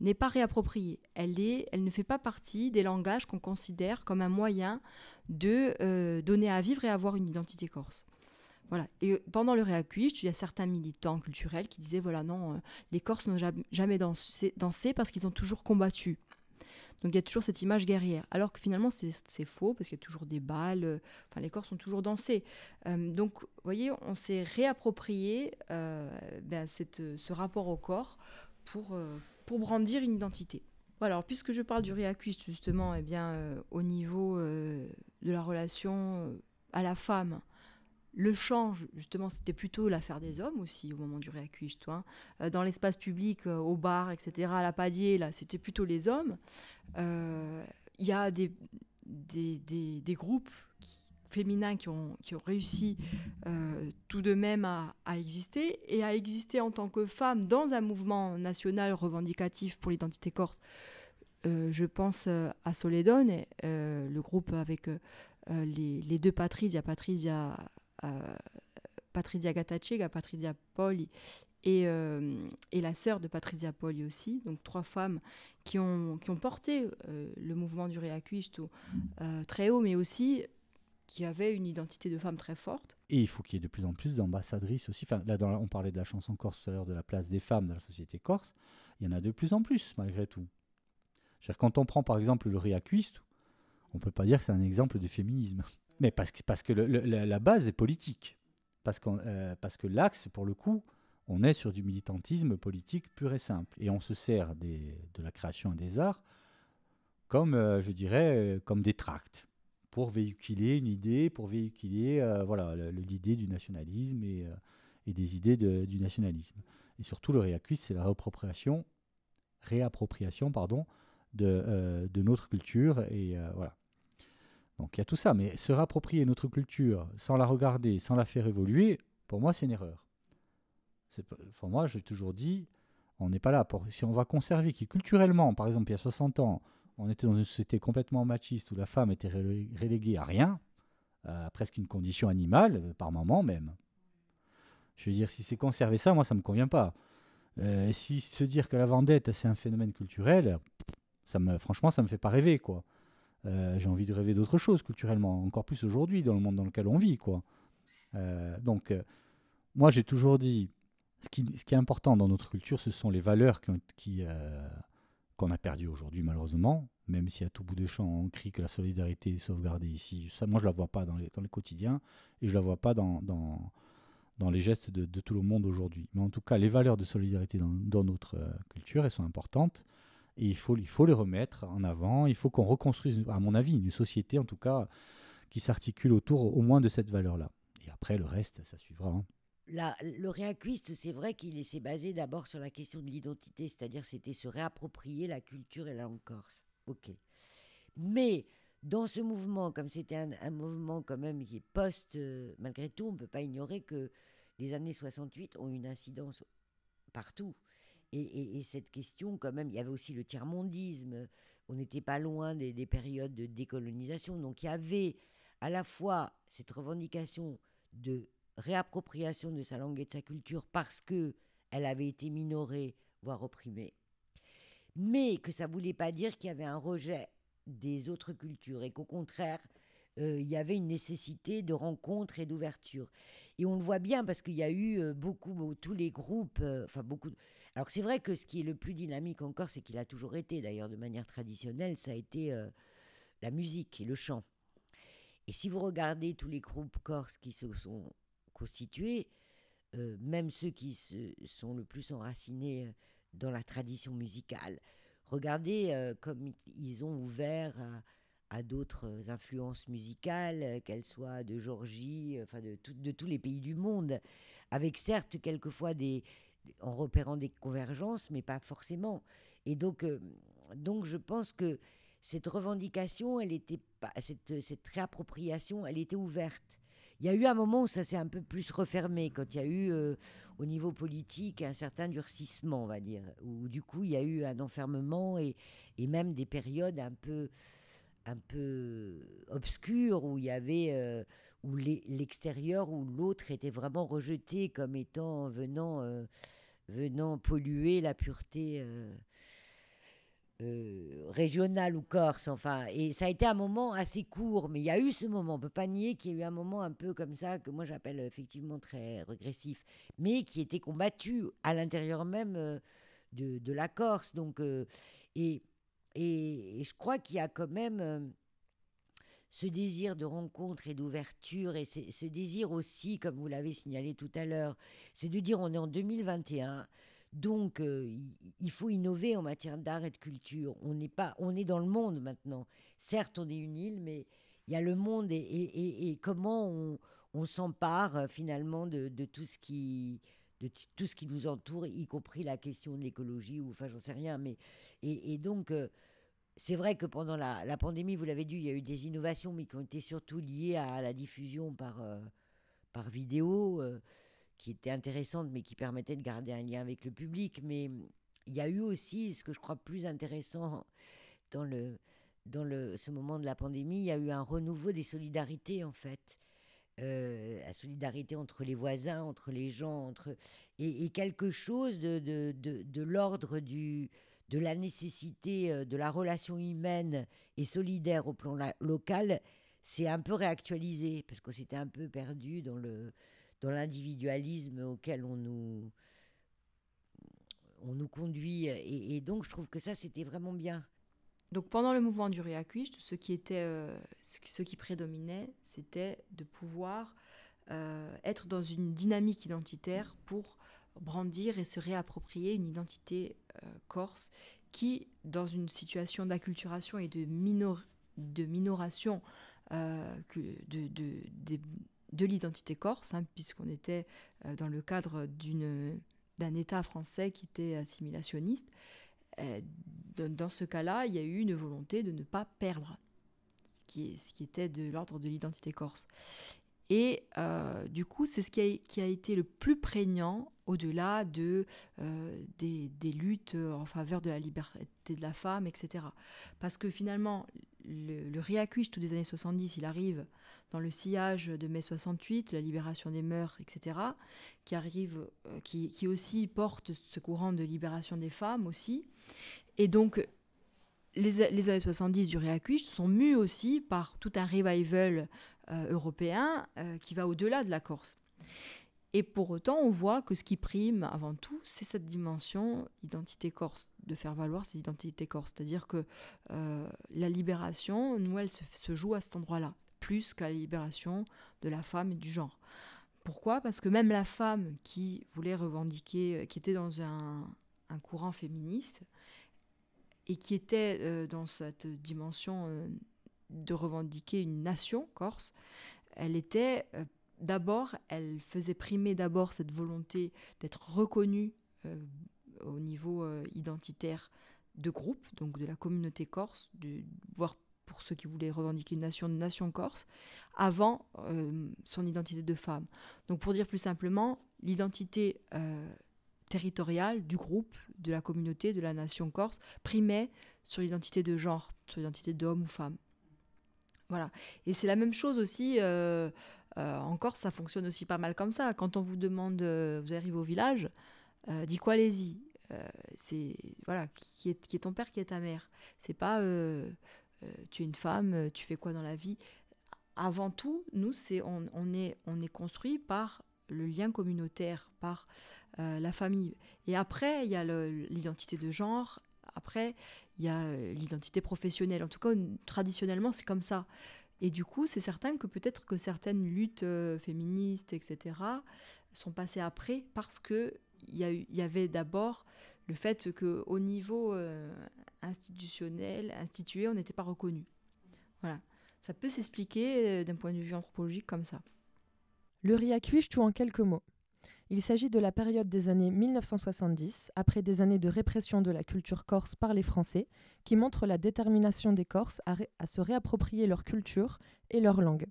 Speaker 2: n'est pas réappropriée. Elle, est, elle ne fait pas partie des langages qu'on considère comme un moyen de euh, donner à vivre et avoir une identité corse. Voilà. Et euh, pendant le réaccueil, il y a certains militants culturels qui disaient voilà, non, euh, les Corses n'ont jamais dansé, parce qu'ils ont toujours combattu. Donc il y a toujours cette image guerrière. Alors que finalement, c'est faux parce qu'il y a toujours des balles, enfin, les Corses ont toujours dansé. donc, voyez, on s'est réapproprié ben, cette, ce rapport au corps pour pour brandir une identité. alors puisque je parle du réacuste justement, eh bien, euh, au niveau euh, de la relation euh, à la femme, le change, justement, c'était plutôt l'affaire des hommes aussi au moment du réacuste. Hein. Dans l'espace public, au bar, etc., à la padier, là, c'était plutôt les hommes. Il y a des, des, des groupes féminins qui ont, qui ont réussi euh, tout de même à, exister et à exister en tant que femme dans un mouvement national revendicatif pour l'identité corse. Euh, je pense euh, à Soledon, euh, le groupe avec les, les, deux Patrizia, Patridia, Patridia Gatachega, Patridia Poli et, et, la sœur de Patricia Poli aussi, donc trois femmes qui ont, qui ont porté le mouvement du réacquiste très haut, mais aussi qui avait une identité de femme très forte.
Speaker 3: Et il faut qu'il y ait de plus en plus d'ambassadrices aussi. là, on parlait de la chanson corse tout à l'heure, de la place des femmes dans la société corse. Il y en a de plus en plus, malgré tout. Quand on prend par exemple le réacuiste, on ne peut pas dire que c'est un exemple de féminisme. Mais parce que, la base est politique. Euh, parce, que l'axe, pour le coup, on est sur du militantisme politique pur et simple. Et on se sert de la création et des arts comme, euh, je dirais, euh, comme des tracts pour véhiculer une idée, pour véhiculer euh, voilà l'idée du nationalisme et, euh, des idées du nationalisme. Et surtout, le réacus, c'est la réappropriation, réappropriation pardon, de, euh, notre culture. Et voilà. Donc il y a tout ça, mais se réapproprier notre culture sans la regarder, sans la faire évoluer, pour moi, c'est une erreur. Pour moi, j'ai toujours dit, on n'est pas là. si on va conserver, qui culturellement, par exemple, il y a 60 ans, on était dans une société complètement machiste où la femme était reléguée à rien, à euh, presque une condition animale, euh, par moment même. Je veux dire, si c'est conserver ça, moi, ça ne me convient pas. et euh, si se dire que la vendette, c'est un phénomène culturel, ça me, franchement, ça ne me fait pas rêver, quoi. j'ai envie de rêver d'autre chose culturellement, encore plus aujourd'hui, dans le monde dans lequel on vit, quoi. donc, moi, j'ai toujours dit, ce qui, ce qui, est important dans notre culture, ce sont les valeurs qui, ont, qui, qu'on a perdu aujourd'hui malheureusement, même si à tout bout de champ on crie que la solidarité est sauvegardée ici, ça moi je la vois pas dans, dans le quotidien et je la vois pas dans, dans, les gestes de, tout le monde aujourd'hui. Mais en tout cas, les valeurs de solidarité dans, notre euh, culture, elles sont importantes et il faut, il faut les remettre en avant, il faut qu'on reconstruise, à mon avis, une société en tout cas qui s'articule autour au moins de cette valeur-là. Et après, le reste, ça suivra. Hein
Speaker 5: le réacquiste, c'est vrai qu'il s'est basé d'abord sur la question de l'identité, c'est-à-dire c'était se réapproprier la culture et la langue corse. Ok. Mais dans ce mouvement, comme c'était un, mouvement quand même qui est post, euh, malgré tout, on ne peut pas ignorer que les années 68 ont une incidence partout. Et, cette question, quand même, il y avait aussi le tiers-mondisme. On n'était pas loin des, périodes de décolonisation. Donc il y avait à la fois cette revendication de réappropriation de sa langue et de sa culture parce que elle avait été minorée, voire opprimée, mais que ça voulait pas dire qu'il y avait un rejet des autres cultures et qu'au contraire, euh, il y avait une nécessité de rencontre et d'ouverture. Et on le voit bien parce qu'il y a eu euh, beaucoup, tous les groupes, euh, enfin beaucoup. Alors c'est vrai que ce qui est le plus dynamique encore, c'est qu'il a toujours été, d'ailleurs de manière traditionnelle, ça a été la musique et le chant. Et si vous regardez tous les groupes corses qui se sont constitués, euh, même ceux qui se, sont le plus enracinés euh, dans la tradition musicale. Regardez euh, comme ils ont ouvert à, d'autres influences musicales, qu'elles soient de Georgie, enfin de, de tous les pays du monde, avec certes quelquefois des, en repérant des convergences, mais pas forcément. Et donc, donc je pense que cette revendication, elle était pas, cette, cette réappropriation, elle était ouverte. Il y a eu un moment où ça s'est un peu plus refermé, quand il y a eu euh, au niveau politique un certain durcissement, on va dire, où du coup il y a eu un enfermement et, même des périodes un peu un peu obscures où il y avait euh, où l'extérieur où l'autre était vraiment rejeté comme étant venant euh, venant polluer la pureté euh, régional ou corse, enfin. Et ça a été un moment assez court, mais il y a eu ce moment. On peut pas nier qu'il y a eu un moment un peu comme ça, que moi j'appelle euh, effectivement très régressif, mais qui était combattu à l'intérieur même euh, de, de, la Corse. Donc, et, et, et, je crois qu'il y a quand même ce désir de rencontre et d'ouverture, et ce désir aussi, comme vous l'avez signalé tout à l'heure, c'est de dire on est en 2021. Donc, euh, il faut innover en matière d'art et de culture. On n'est pas, on est dans le monde maintenant. Certes, on est une île, mais il y a le monde et, comment on, s'empare euh, finalement de, tout ce qui de tout ce qui nous entoure, y compris la question de l'écologie, ou enfin j'en sais rien, mais et, donc euh, c'est vrai que pendant la, pandémie, vous l'avez dit, il y a eu des innovations, mais qui ont été surtout liées à, la diffusion par, par vidéo qui était intéressante, mais qui permettait de garder un lien avec le public. Mais il y a eu aussi, ce que je crois plus intéressant dans, le, dans le, ce moment de la pandémie, il y a eu un renouveau des solidarités, en fait. Euh, la solidarité entre les voisins, entre les gens, entre et, quelque chose de, de, de, de l'ordre du de la nécessité euh, de la relation humaine et solidaire au plan local, c'est un peu réactualisé parce qu'on s'était un peu perdu dans le dans l'individualisme auquel on nous, on nous conduit. Et, donc, je trouve que ça, c'était vraiment bien. Donc, pendant le
Speaker 2: mouvement du Réacuiste, ce qui, était, euh, ce, ce qui prédominait, c'était de pouvoir euh, être dans une dynamique identitaire pour brandir et se réapproprier une identité euh, corse qui, dans une situation d'acculturation et de, minor... de minoration que de l'identité corse, hein, puisqu'on était euh, dans le cadre d'un État français qui était assimilationniste. Euh, dans ce cas-là, il y a eu une volonté de ne pas perdre, ce qui était de l'ordre de l'identité corse. Et euh, du coup, c'est ce qui a, été le plus prégnant au-delà de, euh, des, luttes en faveur de la liberté de la femme, etc. Parce que finalement, le, le tous des années 70, il arrive dans le sillage de mai 68, la libération des mœurs, etc., qui, arrive, euh, qui, aussi porte ce courant de libération des femmes aussi. Et donc, les, années 70 du Réacuiche sont mues aussi par tout un revival euh, européen euh, qui va au-delà de la Corse. Et pour autant, on voit que ce qui prime avant tout, c'est cette dimension identité corse, de faire valoir cette identité corse. C'est-à-dire que euh, la libération, nous, elle se, joue à cet endroit-là, plus qu'à la libération de la femme et du genre. Pourquoi Parce que même la femme qui voulait revendiquer, qui était dans un, courant féministe, et qui était dans cette dimension de revendiquer une nation corse, elle était euh, d'abord, elle faisait primer d'abord cette volonté d'être reconnue euh, au niveau euh, identitaire de groupe, donc de la communauté corse, de, voire pour ceux qui voulaient revendiquer une nation, une nation corse, avant son identité de femme. Donc pour dire plus simplement, l'identité territoriale du groupe, de la communauté, de la nation corse, primait sur l'identité de genre, sur l'identité d'homme ou femme. Voilà. Et c'est la même chose aussi. Euh, euh, encore en ça fonctionne aussi pas mal comme ça. Quand on vous demande, euh, vous arrivez au village, dis quoi, allez-y. c'est voilà, qui est, qui est ton père, qui est ta mère. C'est pas tu es une femme, tu fais quoi dans la vie. Avant tout, nous, c'est on, on, est on est construit par le lien communautaire, par la famille. Et après, il y a l'identité de genre. Après, il y a euh, l'identité professionnelle. En tout cas, traditionnellement, c'est comme ça. Et du coup, c'est certain que peut-être que certaines luttes euh, féministes, etc., sont passées après parce que il y, avait d'abord le fait que au niveau euh, institutionnel, institué, on n'était pas reconnu. Voilà, ça peut s'expliquer d'un point de vue anthropologique comme ça.
Speaker 1: Le Riacuiche tout en quelques mots. Il s'agit de la période des années 1970, après des années de répression de la culture corse par les Français, qui montre la détermination des Corses à, se réapproprier leur culture et leur langue.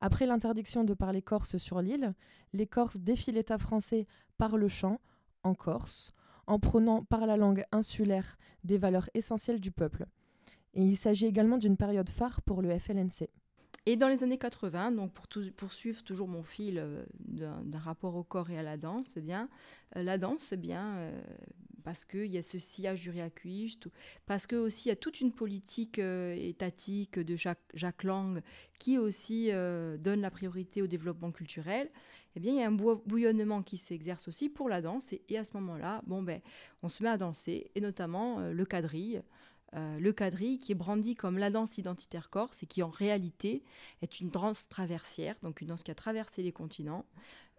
Speaker 1: Après l'interdiction de parler corse sur l'île, les Corses défient l'État français par le chant, en Corse, en prenant par la langue insulaire des valeurs essentielles du peuple. Et il s'agit également d'une période phare pour le FLNC.
Speaker 2: Et dans les années 80, donc pour poursuivre toujours mon fil euh, d'un rapport au corps et à la danse, eh bien, euh, la danse, eh bien, euh, parce qu'il y a ce sillage du réacquiste parce que aussi il y a toute une politique étatique de Jacques, Lang qui aussi donne la priorité au développement culturel. Et eh bien, il y a un bouillonnement qui s'exerce aussi pour la danse, et, et à ce moment-là, bon ben, on se met à danser, et notamment le quadrille. Euh, le quadrille, qui est brandi comme la danse identitaire corse et qui en réalité est une danse traversière, donc une danse qui a traversé les continents.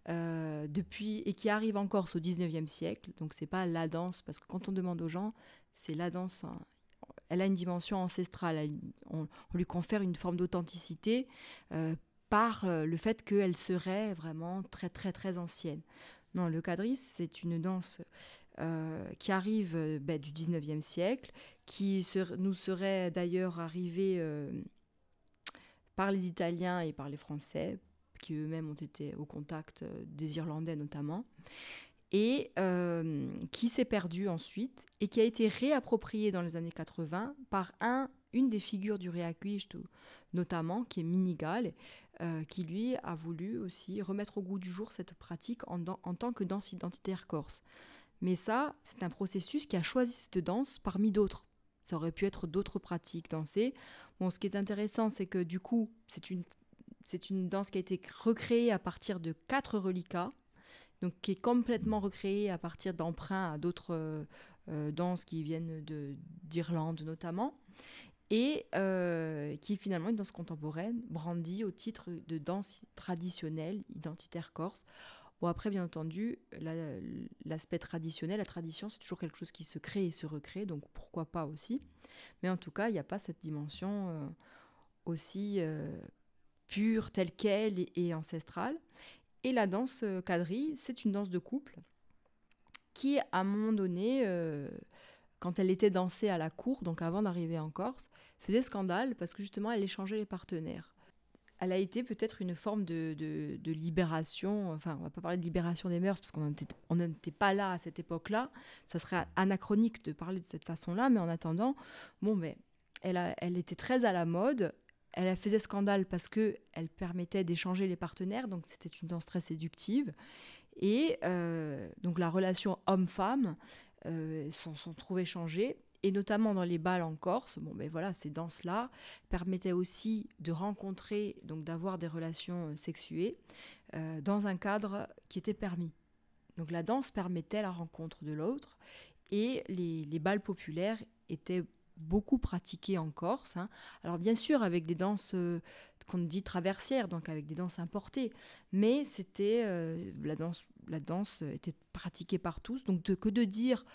Speaker 2: Euh, depuis et qui arrive en Corse au 19e siècle, donc c'est pas la danse, parce que quand on demande aux gens, c'est la danse, hein, elle a une dimension ancestrale, on, lui confère une forme d'authenticité euh, par le fait qu'elle serait vraiment très très très ancienne. Non, le quadrille, c'est une danse euh, qui arrive euh, ben, du 19e siècle, qui nous serait d'ailleurs arrivé euh, par les Italiens et par les Français, qui eux-mêmes ont été au contact des Irlandais notamment, et qui s'est perdu ensuite et qui a été réapproprié dans les années 80 par un, une des figures du réacquisto, notamment, qui est Minigal, qui lui a voulu aussi remettre au goût du jour cette pratique en, en tant que danse identitaire corse. Mais ça, c'est un processus qui a choisi cette danse parmi d'autres. Ça aurait pu être d'autres pratiques dansées. Bon, ce qui est intéressant, c'est que du coup, c'est une, danse qui a été recréée à partir de quatre reliquats, donc qui est complètement recréée à partir d'emprunts à d'autres euh, danses qui viennent d'Irlande notamment, et euh, qui est finalement une danse contemporaine brandie au titre de danse traditionnelle identitaire corse Bon, après, bien entendu, l'aspect traditionnel, la tradition, c'est toujours quelque chose qui se crée et se recrée, donc pourquoi pas aussi. Mais en tout cas, il n'y a pas cette dimension euh, aussi euh, pure, telle qu'elle et, ancestrale. Et la danse euh, quadrille, c'est une danse de couple qui, à un moment donné, quand elle était dansée à la cour, donc avant d'arriver en Corse, faisait scandale parce que justement, elle échangeait les partenaires elle a été peut-être une forme de, libération, enfin on va pas parler de libération des mœurs parce qu'on n'était pas là à cette époque-là, ça serait anachronique de parler de cette façon-là, mais en attendant, bon mais elle, était très à la mode, elle faisait scandale parce que elle permettait d'échanger les partenaires, donc c'était une danse très séductive, et euh, donc la relation homme-femme euh, s'en trouvait changée et notamment dans les balles en Corse, bon ben voilà, ces danses-là permettaient aussi de rencontrer, donc d'avoir des relations euh, sexuées euh, dans un cadre qui était permis. Donc la danse permettait la rencontre de l'autre et les, les, balles populaires étaient beaucoup pratiqués en Corse. Hein. Alors bien sûr avec des danses euh, qu'on dit traversières, donc avec des danses importées, mais c'était la danse, la danse était pratiquée par tous. Donc que de dire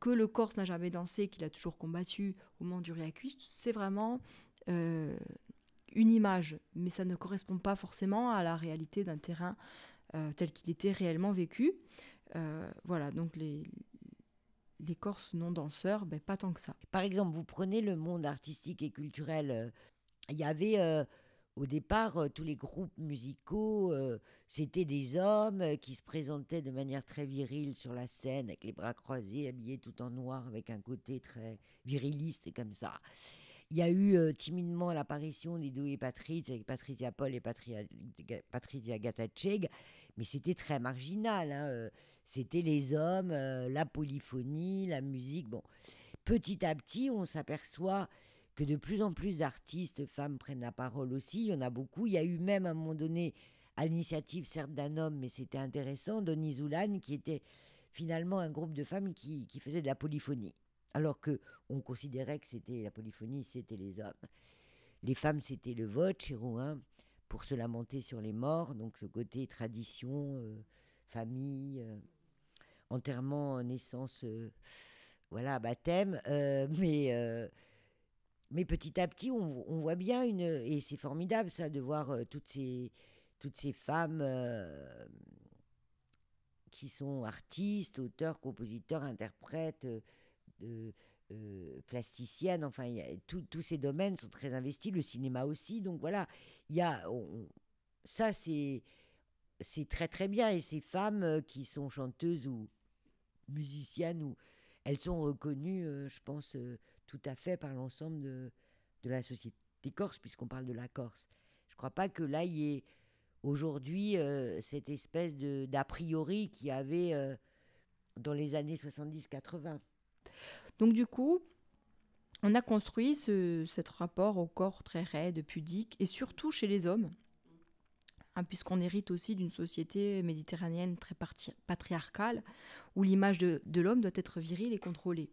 Speaker 2: que le Corse n'a jamais dansé, qu'il a toujours combattu au moment du Riacuiste, c'est vraiment euh, une image, mais ça ne correspond pas forcément à la réalité d'un terrain euh, tel qu'il était réellement vécu. Euh, voilà, donc les,
Speaker 5: les Corses non danseurs, ben, pas tant que ça. Par exemple, vous prenez le monde artistique et culturel, il y avait au départ, euh, tous les groupes musicaux, euh, c'était des hommes euh, qui se présentaient de manière très virile sur la scène, avec les bras croisés, habillés tout en noir, avec un côté très viriliste et comme ça. Il y a eu timidement l'apparition des et Patrice, avec Patricia Paul et Patricia Gatacheg, mais c'était très marginal. Hein, c'était les hommes, la polyphonie, la musique. Bon, petit à petit, on s'aperçoit que de plus en plus d'artistes, femmes prennent la parole aussi. Il y en a beaucoup. Il y a eu même à un moment donné, à l'initiative certes d'un homme, mais c'était intéressant, Denis Zoulane, qui était finalement un groupe de femmes qui, qui faisait de la polyphonie. Alors que on considérait que c'était la polyphonie, c'était les hommes. Les femmes, c'était le vote chez Rouen pour se lamenter sur les morts, donc le côté tradition, euh, famille, euh, enterrement, naissance, euh, voilà, baptême, mais mais petit à petit, on, voit bien une. Et c'est formidable, ça, de voir euh, toutes, ces, toutes ces femmes euh, qui sont artistes, auteurs, compositeurs, interprètes, euh, plasticiennes. Enfin, tous ces domaines sont très investis, le cinéma aussi. Donc voilà, il y a. ça, c'est. C'est très très bien et ces femmes qui sont chanteuses ou musiciennes ou elles sont reconnues, je pense, tout à fait par l'ensemble de, de la société corse, puisqu'on parle de la Corse. Je ne crois pas que là, il y ait aujourd'hui euh, cette espèce d'a priori qu'il y avait euh, dans les années 70-80.
Speaker 2: Donc du coup, on a construit ce, cet rapport au corps très raide, pudique, et surtout chez les hommes, hein, puisqu'on hérite aussi d'une société méditerranéenne très patriarcale, où l'image de, de l'homme doit être virile et contrôlée.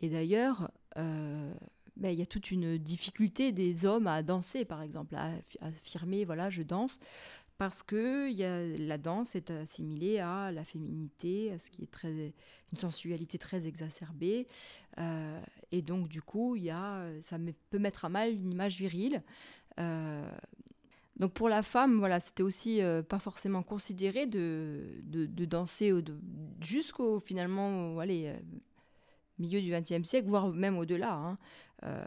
Speaker 2: Et d'ailleurs, euh, ben, il y a toute une difficulté des hommes à danser, par exemple, à affirmer, voilà, je danse, parce que y a, la danse est assimilée à la féminité, à ce qui est très, une sensualité très exacerbée, euh, et donc du coup, y a, ça peut mettre à mal une image virile. Euh, donc pour la femme, voilà, c'était aussi euh, pas forcément considéré de, de, de danser jusqu'au finalement, allez, milieu du XXe siècle, voire même au-delà, hein. euh,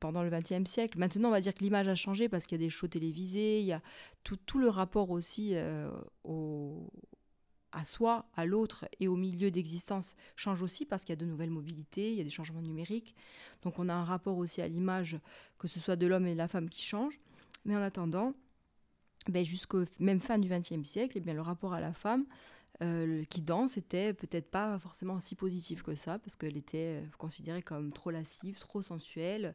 Speaker 2: pendant le XXe siècle. Maintenant, on va dire que l'image a changé parce qu'il y a des shows télévisés, il y a tout, le rapport aussi euh, au, à soi, à l'autre et au milieu d'existence change aussi parce qu'il y a de nouvelles mobilités, il y a des changements numériques. Donc on a un rapport aussi à l'image, que ce soit de l'homme et de la femme qui change. Mais en attendant, ben jusqu'au même fin du XXe siècle, et eh bien, le rapport à la femme euh, qui danse était peut-être pas forcément si positive que ça, parce qu'elle était euh, considérée comme trop lascive, trop sensuelle,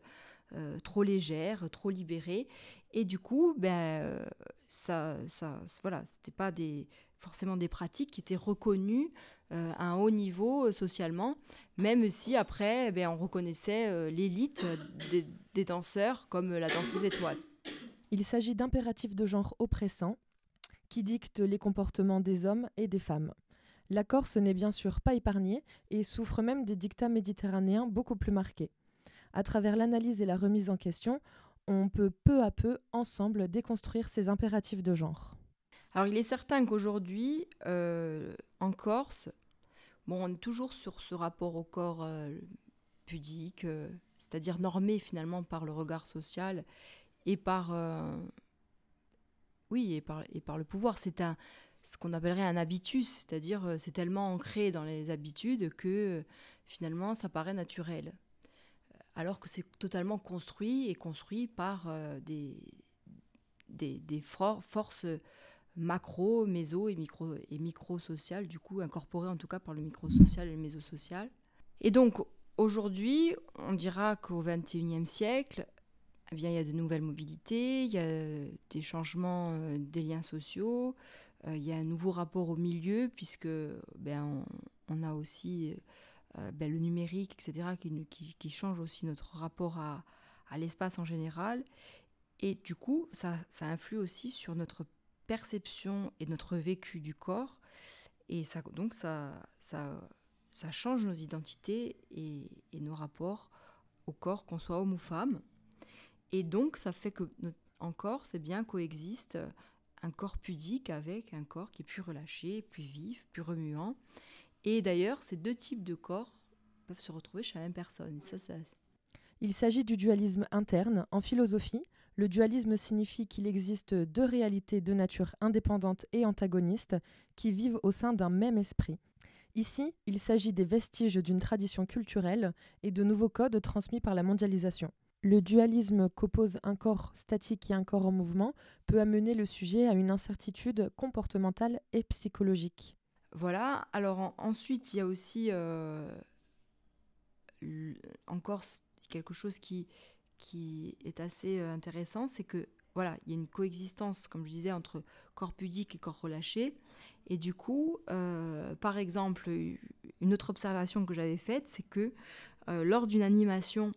Speaker 2: euh, trop légère, trop libérée. Et du coup, ben, ça, ça, voilà, c'était pas des, forcément des pratiques qui étaient reconnues à un haut niveau socialement, même si après, ben, on reconnaissait l'élite des, danseurs comme la danseuse étoile.
Speaker 1: Il s'agit d'impératifs de genre oppressants, qui dicte les comportements des hommes et des femmes. La Corse n'est bien sûr pas épargnée et souffre même des dictats méditerranéens beaucoup plus marqués. À travers l'analyse et la remise en question, on peut peu à peu ensemble déconstruire ces impératifs de genre.
Speaker 2: Alors il est certain qu'aujourd'hui, euh, en Corse, on est toujours sur ce rapport au corps euh, pudique, euh, c'est-à-dire normé finalement par le regard social et par oui, et par, le pouvoir. C'est un, ce qu'on appellerait un habitus, c'est-à-dire euh, c'est tellement ancré dans les habitudes que euh, finalement ça paraît naturel. Euh, alors que c'est totalement construit et construit par des, des, forces macro, méso et micro, et du coup incorporées en tout cas par le micro social et le méso social. Et donc aujourd'hui, on dira qu'au XXIe siècle, eh bien, il y a de nouvelles mobilités, il y a euh, des changements euh, des liens sociaux, euh, il y a un nouveau rapport au milieu, puisque ben, on, a aussi ben, le numérique, etc., qui, change aussi notre rapport à, l'espace en général. Et du coup, ça, ça, influe aussi sur notre perception et notre vécu du corps. Et ça, donc, ça, ça, ça change nos identités et, et nos rapports au corps, qu'on soit homme ou femme. Et donc, ça fait que notre, c'est bien coexiste euh, un corps pudique avec un corps qui est plus relâché, plus vif, plus remuant. Et d'ailleurs, ces deux types de corps peuvent se retrouver chez la même personne.
Speaker 1: Il s'agit du dualisme interne. En philosophie, le dualisme signifie qu'il existe deux réalités de nature indépendante et antagoniste qui vivent au sein d'un même esprit. Ici, il s'agit des vestiges d'une tradition culturelle et de nouveaux codes transmis par la mondialisation. Le dualisme qu'oppose un corps statique et un corps en mouvement peut amener le sujet à une incertitude comportementale et psychologique.
Speaker 2: Voilà, alors ensuite il y a aussi encore euh, quelque chose qui, qui est assez euh, intéressant, c'est que voilà, il y a une coexistence, comme je disais, entre corps pudique et corps relâché. Et du coup, euh, par exemple, une autre observation que j'avais faite, c'est que lors d'une animation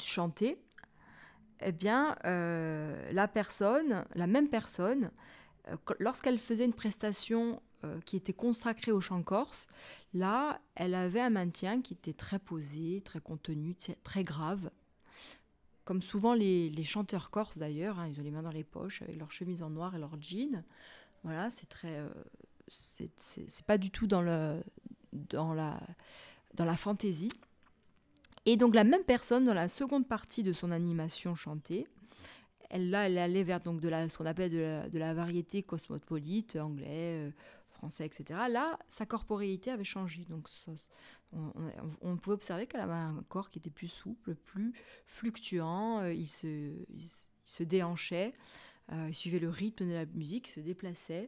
Speaker 2: chanter, eh bien, euh, la personne, la même personne, euh, lorsqu'elle faisait une prestation euh, qui était consacrée au chant corse, là, elle avait un maintien qui était très posé, très contenu, très grave. Comme souvent les, chanteurs corses d'ailleurs, hein, ils ont les mains dans les poches avec leur chemise en noir et leur jean. Voilà, c'est très. c'est pas du tout dans, le, dans, la, dans la fantaisie. Et donc la même personne, dans la seconde partie de son animation chantée, elle, là, elle allait vers donc, de la, ce qu'on appelle de la, variété cosmopolite, anglais, euh, français, etc. Là, sa corporéité avait changé. Donc, on, pouvait observer qu'elle avait un corps qui était plus souple, plus fluctuant. Euh, il, se, se, déhanchait, euh, il suivait le rythme de la musique, il se déplaçait.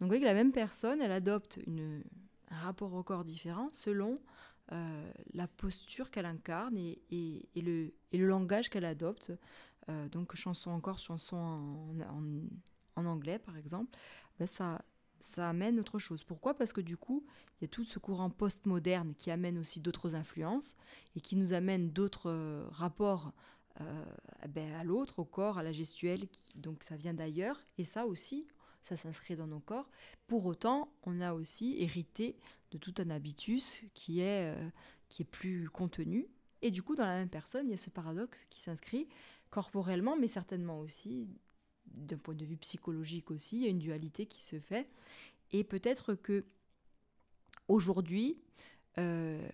Speaker 2: Donc, vous voyez que la même personne, elle adopte une, un rapport au corps différent selon euh, la posture qu'elle incarne et, le, langage qu'elle adopte. Euh, donc chanson encore, chanson en, anglais par exemple, ben ça, ça amène autre chose. Pourquoi Parce que du coup, il y a tout ce courant postmoderne qui amène aussi d'autres influences et qui nous amène d'autres euh, rapports eh ben, à l'autre, au corps, à la gestuelle. donc ça vient d'ailleurs et ça aussi, ça s'inscrit dans nos corps. Pour autant, on a aussi hérité de tout un habitus qui est, euh, qui est plus contenu. Et du coup, dans la même personne, il y a ce paradoxe qui s'inscrit corporellement, mais certainement aussi d'un point de vue psychologique aussi, il y a une dualité qui se fait. Et peut-être que aujourd'hui, euh,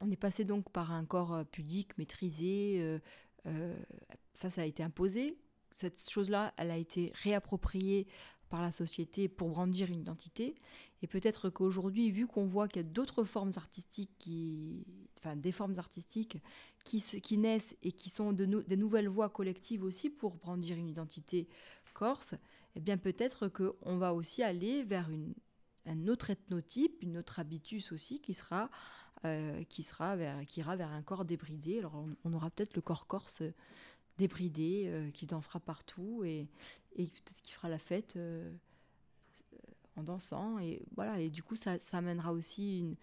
Speaker 2: on est passé donc par un corps euh, pudique, maîtrisé, ça, ça a été imposé. Cette chose-là, elle a été réappropriée par la société pour brandir une identité. Et peut-être qu'aujourd'hui, vu qu'on voit qu'il y a d'autres formes artistiques qui, enfin des formes artistiques qui, qui naissent et qui sont de des nouvelles voies collectives aussi pour brandir une identité corse, eh bien peut-être qu'on va aussi aller vers une, un autre ethnotype, une autre habitus aussi qui sera euh, qui sera ira vers un corps débridé. Alors on, aura peut-être le corps corse débridé euh, qui dansera partout et, qui fera la fête. Euh, en dansant. Et voilà, et du coup, ça, amènera aussi une.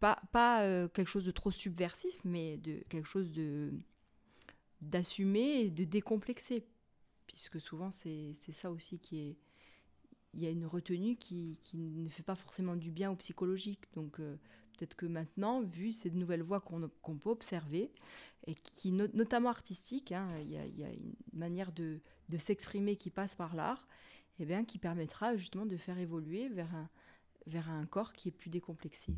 Speaker 2: Pas, pas euh, quelque chose de trop subversif, mais de quelque chose de d'assumer et de décomplexer. Puisque souvent, c'est ça aussi qui est. Il y a une retenue qui, qui, ne fait pas forcément du bien au psychologique. Donc, euh, peut-être que maintenant, vu ces nouvelles voies qu'on peut observer, et qui, notamment artistiques, hein, il, y a, il y, a une manière de, de s'exprimer qui passe par l'art, eh bien, qui permettra justement de faire évoluer vers un, vers un corps qui est plus décomplexé.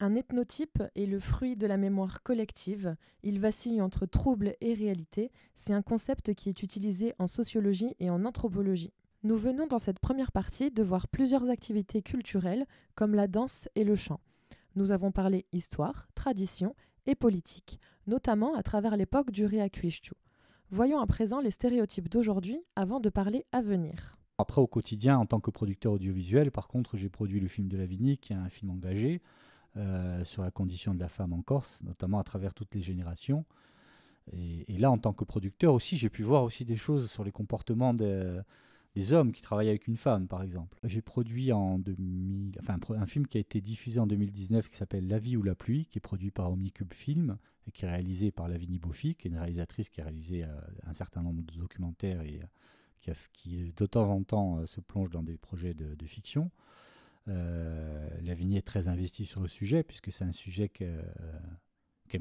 Speaker 1: Un ethnotype est le fruit de la mémoire collective. Il vacille entre trouble et réalité. C'est un concept qui est utilisé en sociologie et en anthropologie. Nous venons dans cette première partie de voir plusieurs activités culturelles comme la danse et le chant. Nous avons parlé histoire, tradition et politique, notamment à travers l'époque du Réacuichtu. Voyons à présent les stéréotypes d'aujourd'hui avant de parler à
Speaker 3: venir. Après, au quotidien, en tant que producteur audiovisuel, par contre, j'ai produit le film de La Lavigny, qui est un film engagé euh, sur la condition de la femme en Corse, notamment à travers toutes les générations. Et, et là, en tant que producteur aussi, j'ai pu voir aussi des choses sur les comportements des, des hommes qui travaillent avec une femme, par exemple. J'ai produit en enfin, un film qui a été diffusé en 2019 qui s'appelle La vie ou la pluie, qui est produit par Omnicube Film et qui est réalisé par Lavini Bofi, qui est une réalisatrice qui a réalisé euh, un certain nombre de documentaires et euh, qui, euh, de temps en temps se plonge dans des projets de, fiction. Euh, est très investie sur le sujet, puisque c'est un sujet qu'elle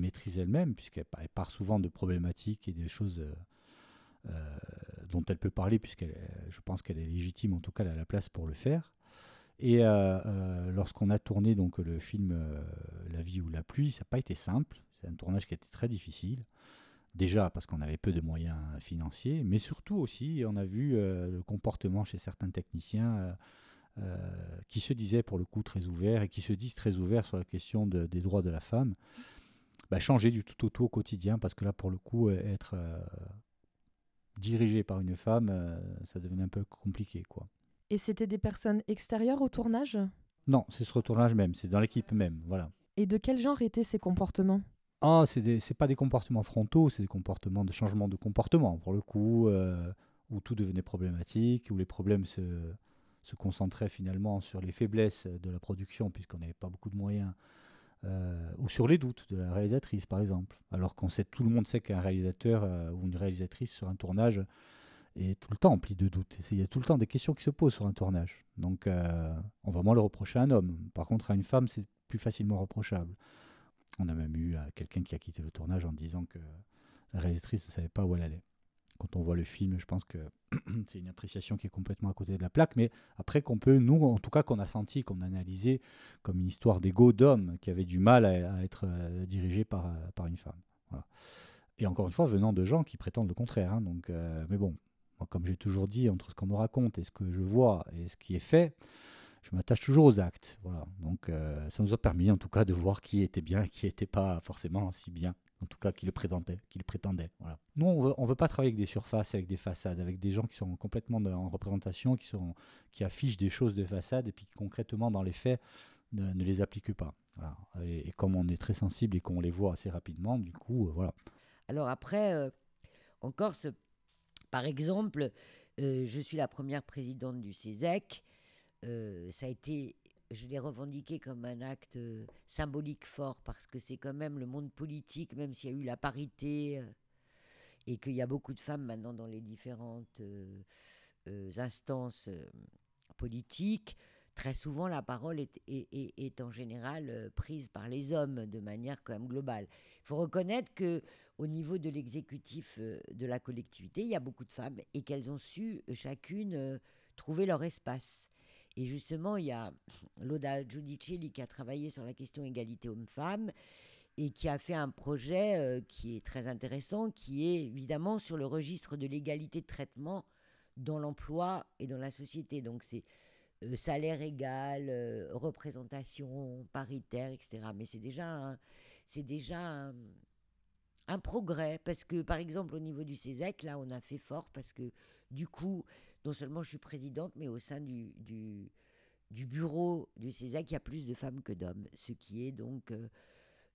Speaker 3: maîtrise elle-même, puisqu'elle part souvent de problématiques et des choses euh, dont elle peut parler, puisque euh, je pense qu'elle est légitime, en tout cas elle a la place pour le faire. Et euh, lorsqu'on a tourné donc, le film La vie ou la pluie, ça n'a pas été simple, c'est un tournage qui a été très difficile déjà parce qu'on avait peu de moyens financiers, mais surtout aussi on a vu le comportement chez certains techniciens qui se disaient pour le coup très ouverts et qui se disent très ouverts sur la question des droits de la femme, bah, changer du tout au tout au quotidien parce que là pour le coup être dirigé par une femme, euh, ça devenait un peu compliqué. quoi.
Speaker 1: Et c'était des personnes extérieures au tournage
Speaker 3: Non, c'est ce retournage tournage même, c'est dans l'équipe même, voilà.
Speaker 1: Et de quel genre étaient ces comportements
Speaker 3: Ah, c'est n'est pas des comportements frontaux, c'est des comportements de changement de comportement, pour le coup, euh, où tout devenait problématique, où les problèmes se, se concentraient finalement sur les faiblesses de la production, puisqu'on n'avait pas beaucoup de moyens euh, ou sur les doutes de la réalisatrice, par exemple. Alors qu'on sait, tout le monde sait qu'un réalisateur euh, ou une réalisatrice sur un tournage est tout le temps empli de doutes. Il y a tout le temps des questions qui se posent sur un tournage. Donc, euh, on va moins le reprocher à un homme. Par contre, à une femme, c'est plus facilement reprochable. On a même eu quelqu'un qui a quitté le tournage en disant que la réalisatrice ne savait pas où elle allait quand on voit le film, je pense que c'est une appréciation qui est complètement à côté de la plaque. Mais après, qu'on peut, nous, en tout cas, qu'on a senti, qu'on a analysé comme une histoire d'ego d'homme qui avait du mal à, être euh, dirigé par, euh, par une femme. Et encore une fois, venant de gens qui prétendent le contraire. Hein. donc, euh, mais bon, comme j'ai toujours dit, entre ce qu'on me raconte et ce que je vois et ce qui est fait, je m'attache toujours aux actes. Voilà. Donc, ça nous a permis, en tout cas, de voir qui était bien et qui n'était pas forcément si bien en tout cas qui le présentait, qui le prétendait. Voilà. Nous, on veut, veut pas travailler avec des surfaces, avec des façades, avec des gens qui sont complètement en représentation, qui, sont, qui affichent des choses de façade et puis qui concrètement, dans les faits, ne, les appliquent pas. Et, comme on est très sensible et qu'on les voit assez rapidement, du coup, euh, voilà.
Speaker 5: Alors après, encore, euh, en Corse, par exemple, euh, je suis la première présidente du CESEC. E ça a été je l'ai revendiqué comme un acte euh, symbolique fort, parce que c'est quand même le monde politique, même s'il y a eu la parité, euh, et qu'il y a beaucoup de femmes maintenant dans les différentes euh, instances politiques, très souvent la parole est, en général prise par les hommes de manière quand même globale. Il faut reconnaître que au niveau de l'exécutif de la collectivité, il y a beaucoup de femmes et qu'elles ont su chacune trouver leur espace. Et justement, il y a Loda Giudicelli qui a travaillé sur la question égalité homme-femme et qui a fait un projet euh, qui est très intéressant, qui est évidemment sur le registre de l'égalité de traitement dans l'emploi et dans la société. Donc c'est euh, salaire égal, euh, représentation paritaire, etc. Mais c'est déjà, c'est déjà un, un, progrès parce que, par exemple, au niveau du CESEC, là, on a fait fort parce que du coup, non seulement je suis présidente, mais au sein du, du, bureau du CESAC, il y a plus de femmes que d'hommes, ce qui est donc... Euh,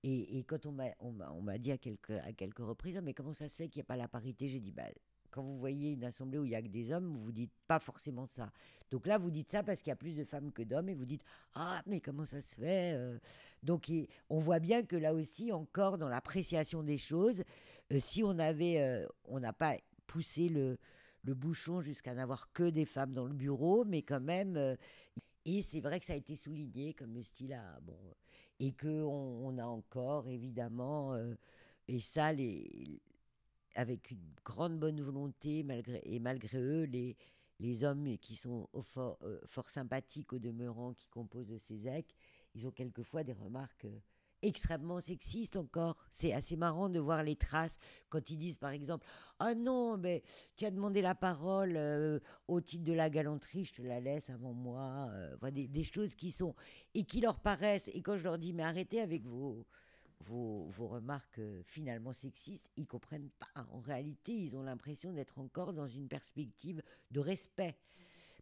Speaker 5: et, quand on m'a, on, m'a dit à quelques, à quelques reprises, ah, mais comment ça se fait qu'il n'y a pas la parité J'ai dit, bah, quand vous voyez une assemblée où il n'y a que des hommes, vous vous dites pas forcément ça. Donc là, vous dites ça parce qu'il y a plus de femmes que d'hommes et vous dites ah mais comment ça se fait euh Donc on voit bien que là aussi encore dans l'appréciation des choses, euh, si on avait, on n'a pas poussé le le bouchon jusqu'à n'avoir que des femmes dans le bureau, mais quand même. Euh, et c'est vrai que ça a été souligné comme le style à... bon, et que on, a encore évidemment euh, et ça les avec une grande bonne volonté malgré et malgré eux les les hommes qui sont euh, fort, sympathiques aux demeurants qui composent de ces ex, ils ont quelquefois des remarques extrêmement sexiste encore. C'est assez marrant de voir les traces quand ils disent par exemple Ah non, mais tu as demandé la parole euh, au titre de la galanterie, je te la laisse avant moi. Euh, des, choses qui sont et qui leur paraissent. Et quand je leur dis Mais arrêtez avec vos. Vos, vos remarques euh, finalement sexistes, ils comprennent pas. En réalité, ils ont l'impression d'être encore dans une perspective de respect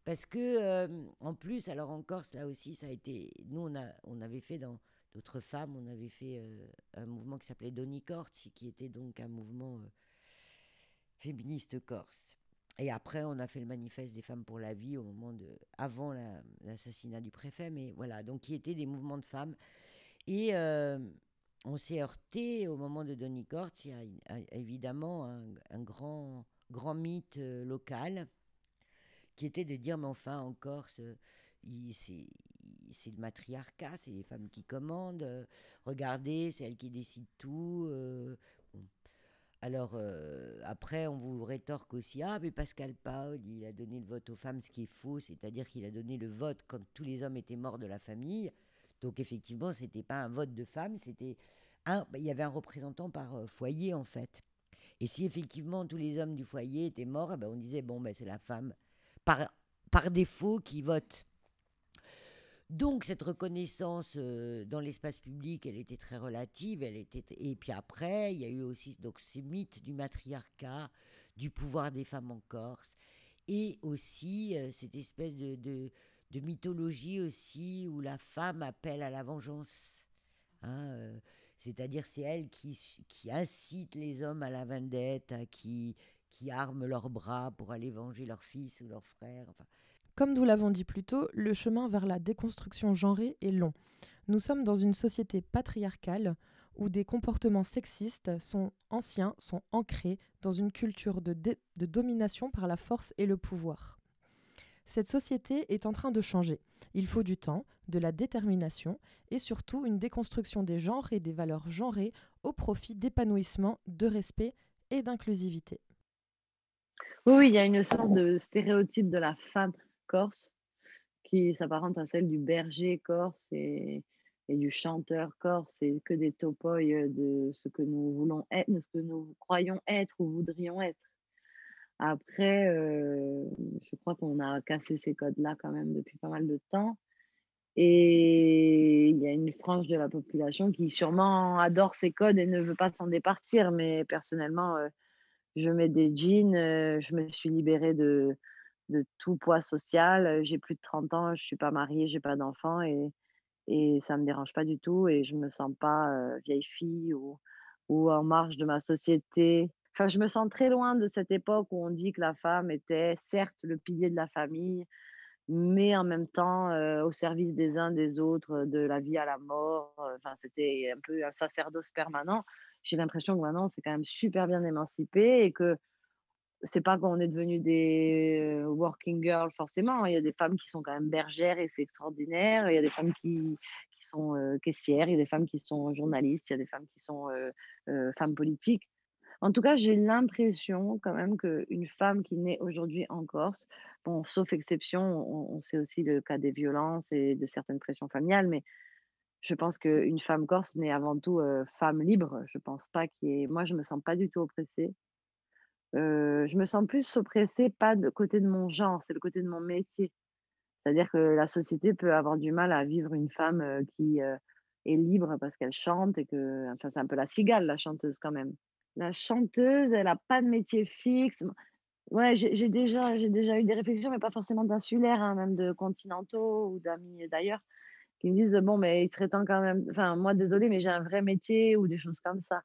Speaker 5: parce que en plus alors en Corse là aussi ça a été nous on a on avait fait dans d'autres femmes. On avait fait euh, un mouvement qui s'appelait Donny Corti, qui était donc un mouvement euh, féministe corse. Et après, on a fait le manifeste des femmes pour la vie au moment de, avant l'assassinat du préfet, mais voilà, donc qui étaient des mouvements de femmes. Et euh, on s'est heurté au moment de Donny y a évidemment un, grand, grand mythe local qui était de dire mais enfin en Corse, il, c'est le matriarcat, c'est les femmes qui commandent. Euh, regardez, c'est elles qui décident tout. Euh, Alors, euh, après, on vous rétorque aussi Ah, mais Pascal Paul, il a donné le vote aux femmes, ce qui est faux, c'est-à-dire qu'il a donné le vote quand tous les hommes étaient morts de la famille. Donc, effectivement, ce n'était pas un vote de femmes, c'était. Un, il y avait un représentant par foyer, en fait. Et si effectivement tous les hommes du foyer étaient morts, eh ben, on disait Bon, ben, c'est la femme, par, par défaut, qui vote. Donc cette reconnaissance euh, dans l'espace public, elle était très relative. Elle était et puis après, il y a eu aussi donc ces mythes du matriarcat, du pouvoir des femmes en Corse, et aussi euh, cette espèce de, mythologie aussi où la femme appelle à la vengeance. Hein, euh, c'est-à-dire c'est elle qui, incite les hommes à la vendette, qui, arme leurs bras pour aller venger leur fils ou leur frère.
Speaker 1: Comme nous l'avons dit plus tôt, le chemin vers la déconstruction genrée est long. Nous sommes dans une société patriarcale où des comportements sexistes sont anciens, sont ancrés dans une culture de, domination par la force et le pouvoir. Cette société est en train de changer. Il faut du temps, de la détermination et surtout une déconstruction des genres et des valeurs genrées au profit d'épanouissement, de respect et d'inclusivité.
Speaker 4: Oui, il y a une sorte de stéréotype de la femme corse, qui s'apparente à celle du berger corse et, du chanteur corse, et que des topoïs euh, de ce que nous voulons être, de ce que nous croyons être ou voudrions être. Après, euh, je crois qu'on a cassé ces codes-là quand même depuis pas mal de temps. Et il y a une frange de la population qui sûrement adore ces codes et ne veut pas s'en départir. Mais personnellement, euh, je mets des jeans, je me suis libérée de, de tout poids social. J'ai plus de 30 ans, je suis pas mariée, j'ai pas d'enfant et, et ça me dérange pas du tout et je me sens pas vieille fille ou, ou en marge de ma société. Enfin, je me sens très loin de cette époque où on dit que la femme était certes le pilier de la famille, mais en même temps au service des uns des autres, de la vie à la mort. Enfin, c'était un peu un sacerdoce permanent. J'ai l'impression que maintenant, c'est quand même super bien émancipé et que c'est pas qu'on est devenu des working girls forcément. Hein. Il y a des femmes qui sont quand même bergères et c'est extraordinaire. Il y a des femmes qui, sont caissières, il y a des femmes qui sont journalistes, il y a des femmes qui sont femmes politiques. En tout cas, j'ai l'impression quand même qu'une femme qui naît aujourd'hui en Corse, bon, sauf exception, on, sait aussi le cas des violences et de certaines pressions familiales, mais je pense qu'une femme corse naît avant tout femme libre. Je pense pas qu'il Moi, je me sens pas du tout oppressée je me sens plus oppressée, pas du côté de mon genre, c'est le côté de mon métier. C'est-à-dire que la société peut avoir du mal à vivre une femme qui est libre parce qu'elle chante et que, enfin, c'est un peu la cigale, la chanteuse quand même. La chanteuse, elle n'a pas de métier fixe. Ouais, j'ai déjà, déjà eu des réflexions, mais pas forcément d'insulaires, hein, même de continentaux ou d'amis d'ailleurs, qui me disent bon, mais il serait temps quand même. Enfin, moi, désolé, mais j'ai un vrai métier ou des choses comme ça.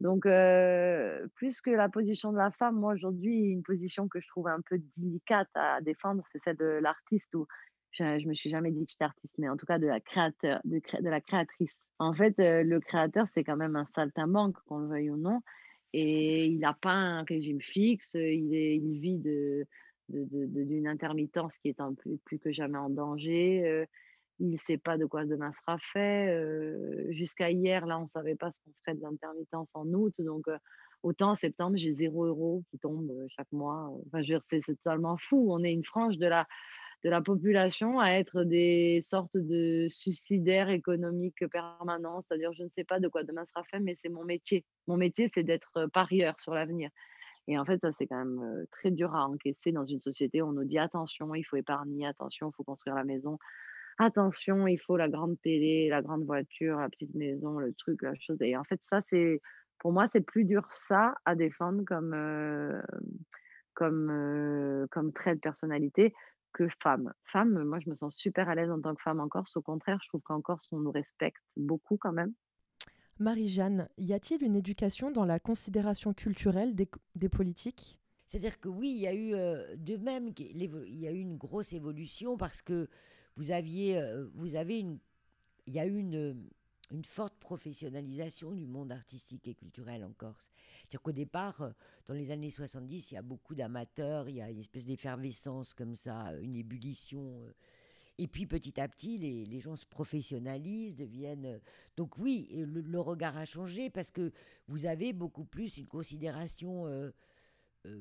Speaker 4: Donc, plus que la position de la femme, moi aujourd'hui, une position que je trouve un peu délicate à défendre, c'est celle de l'artiste ou je, me suis jamais dit que j'étais artiste, mais en tout cas de la la créatrice. En fait, le créateur, c'est quand même un saltimbanque, qu'on le veuille ou non, et il n'a pas un régime fixe, il, vit d'une intermittence qui est plus, que jamais en danger il ne sait pas de quoi demain sera fait. Jusqu'à hier, là, on ne savait pas ce qu'on ferait de l'intermittence en août. Donc, autant en septembre, j'ai zéro euro qui tombe chaque mois. Enfin, je veux dire, c'est totalement fou. On est une frange de la, de la population à être des sortes de suicidaires économiques permanents. C'est-à-dire, je ne sais pas de quoi demain sera fait, mais c'est mon métier. Mon métier, c'est d'être parieur sur l'avenir. Et en fait, ça, c'est quand même très dur à encaisser dans une société où on nous dit attention, il faut épargner, attention, il faut construire la maison, attention, il faut la grande télé, la grande voiture, la petite maison, le truc, la chose. Et en fait, ça, c'est pour moi, c'est plus dur ça à défendre comme, euh, euh, comme, trait de personnalité que femme. Femme, moi, je me sens super à l'aise en tant que femme en Corse. Au contraire, je trouve qu'en Corse, on nous
Speaker 1: respecte beaucoup quand même. Marie-Jeanne, y a-t-il une éducation dans la considération culturelle des, politiques
Speaker 5: c'est-à-dire que oui, il y a eu euh, de même, il y a eu une grosse évolution parce que vous aviez, euh, vous avez une, il y a eu une, forte professionnalisation du monde artistique et culturel en Corse. C'est-à-dire qu'au départ, euh, dans les années 70, il y a beaucoup d'amateurs, il y a une espèce d'effervescence comme ça, euh, une ébullition. Et puis petit à petit, les, gens se professionnalisent, deviennent... Donc oui, le, le, regard a changé parce que vous avez beaucoup plus une considération...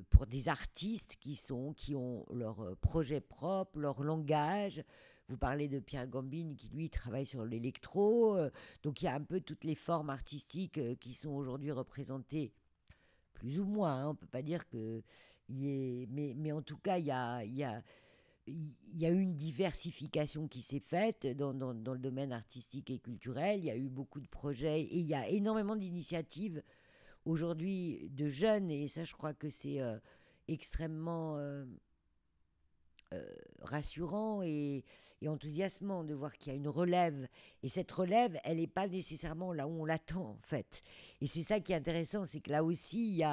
Speaker 5: pour des artistes qui sont qui ont leur projet propre, leur langage, vous parlez de Pierre Gambine qui, lui, travaille sur l'électro. Euh, donc il y a un peu toutes les formes artistiques euh, qui sont aujourd'hui représentées plus ou moins. On hein, on peut pas dire que y est, mais, mais en tout cas, il y a, il y a, il y a une diversification qui s'est faite dans, dans, le domaine artistique et culturel. Il y a eu beaucoup de projets et il y a énormément d'initiatives aujourd'hui de jeunes. Et ça, je crois que c'est euh, extrêmement euh, rassurant et, enthousiasmant de voir qu'il y a une relève. Et cette relève, elle n'est pas nécessairement là où on l'attend, en fait. Et c'est ça qui est intéressant, c'est que là aussi, il y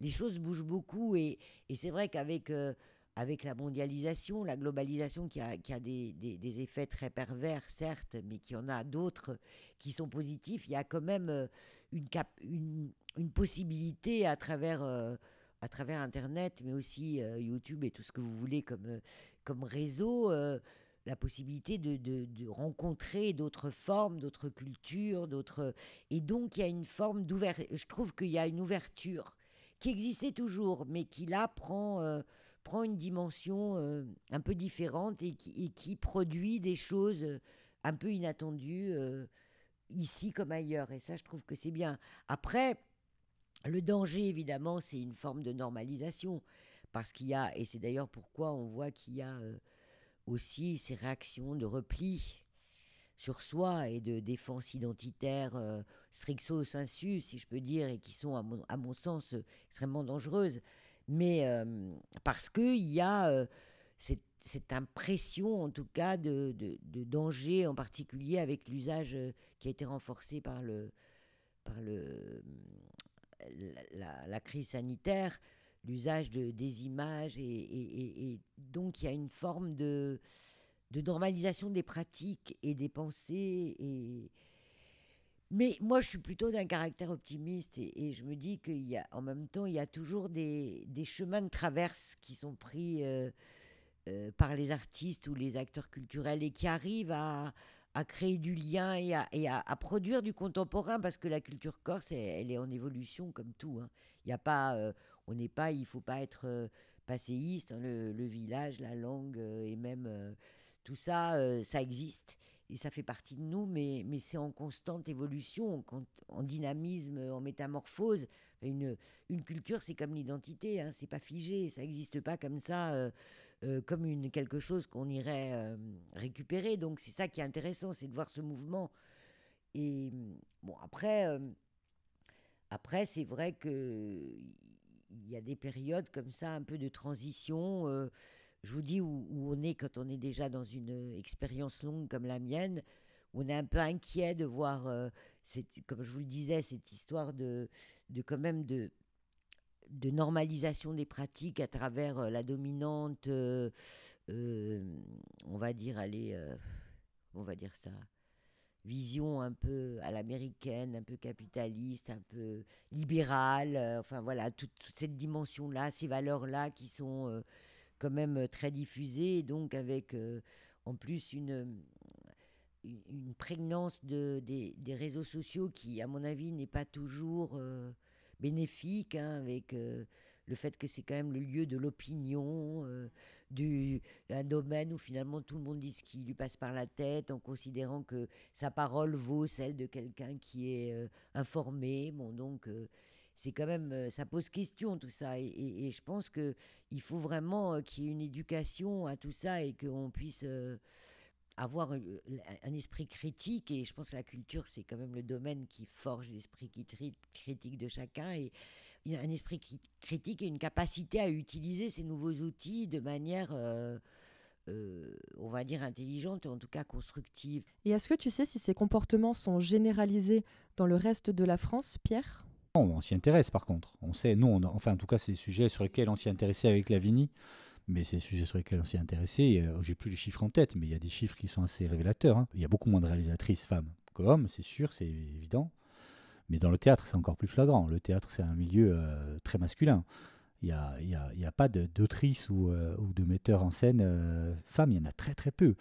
Speaker 5: les choses bougent beaucoup. Et, c'est vrai qu'avec euh, avec la mondialisation, la globalisation qui a, des, effets très pervers, certes, mais qui en a d'autres qui sont positifs, il y a quand même euh, une, une, possibilité à travers à travers Internet, mais aussi euh, YouTube et tout ce que vous voulez comme, euh, comme réseau, euh, la possibilité de, de, rencontrer d'autres formes, d'autres cultures, d'autres... Et donc, il y a une forme d'ouverture. Je trouve qu'il y a une ouverture qui existait toujours, mais qui là prend, prend une dimension un peu différente et qui, et qui, produit des choses un peu inattendues ici comme ailleurs. Et ça, je trouve que c'est bien. Après le danger, évidemment, c'est une forme de normalisation, parce qu'il y a, et c'est d'ailleurs pourquoi on voit qu'il y a euh, aussi ces réactions de repli sur soi et de défense identitaire euh, stricto sensu, si je peux dire, et qui sont, à mon, sens, euh, extrêmement dangereuses. Mais parce qu'il y a cette, impression, en tout cas, de, danger, en particulier avec l'usage qui a été renforcé par le, par le, la, crise sanitaire, l'usage de, des images, et, donc il y a une forme de, de normalisation des pratiques et des pensées. Et... Mais moi, je suis plutôt d'un caractère optimiste et, je me dis qu'en en même temps, il y a toujours des, des chemins de traverse qui sont pris euh, euh, par les artistes ou les acteurs culturels et qui arrivent à, à créer du lien et, à, produire du contemporain parce que la culture corse, elle, est en évolution comme tout. Hein. Il ne n'y a pas, euh, on n'est pas, il faut pas être euh, passéiste. Hein. Le, village, la langue euh, et même tout ça, ça existe et ça fait partie de nous, mais, mais c'est en constante évolution, en, en, dynamisme, en métamorphose. Une, une culture, c'est comme l'identité, hein, c'est pas figé, ça n'existe pas comme ça. Euh, comme une, quelque chose qu'on irait euh, récupérer. Donc c'est ça qui est intéressant, c'est de voir ce mouvement. Et bon, après, euh, après c'est vrai qu'il y a des périodes comme ça, un peu de transition, je vous dis, où, on est quand on est déjà dans une expérience longue comme la mienne. on est un peu inquiet de voir, comme je vous le disais, cette histoire de, de quand même de, de normalisation des pratiques à travers euh, la dominante, euh, euh, on va dire, allez, on va dire ça, vision un peu à l'américaine, un peu capitaliste, un peu libérale, enfin voilà, toute, cette dimension-là, ces valeurs-là qui sont quand même très diffusées, donc avec en plus une une prégnance de, des, réseaux sociaux qui, à mon avis, n'est pas toujours bénéfique, hein, avec euh, le fait que c'est quand même le lieu de l'opinion, euh, du, un domaine où finalement tout le monde dit ce qui lui passe par la tête, en considérant que sa parole vaut celle de quelqu'un qui est euh, informé. Bon, donc c'est quand même, ça pose question tout ça. Et, et je pense qu'il faut vraiment qu'il y ait une éducation à tout ça et qu'on puisse avoir euh, un esprit critique et je pense que la culture c'est quand même le domaine qui forge l'esprit critique de chacun et un esprit critique et une capacité à utiliser ces nouveaux outils de manière euh, euh, on va dire intelligente en tout cas constructive.
Speaker 1: Et est-ce que tu sais si ces comportements sont généralisés dans le reste de la France, Pierre
Speaker 3: non, on s'y intéresse par contre. On sait, nous, enfin en tout cas, c'est des sujets sur lesquels on s'y intéressait avec l'Avigny mais c'est des sujets sur lequel on s'est intéressé. Euh, j'ai plus les chiffres en tête, mais il y a des chiffres qui sont assez révélateurs. Hein. Il y a beaucoup moins de réalisatrices femmes qu'hommes, c'est sûr, c'est évident. Mais dans le théâtre, c'est encore plus flagrant. Le théâtre, c'est un milieu euh, très masculin. Il n'y a, pas d'autrice ou, euh, ou, de metteur en scène femmes. il y en a très très peu.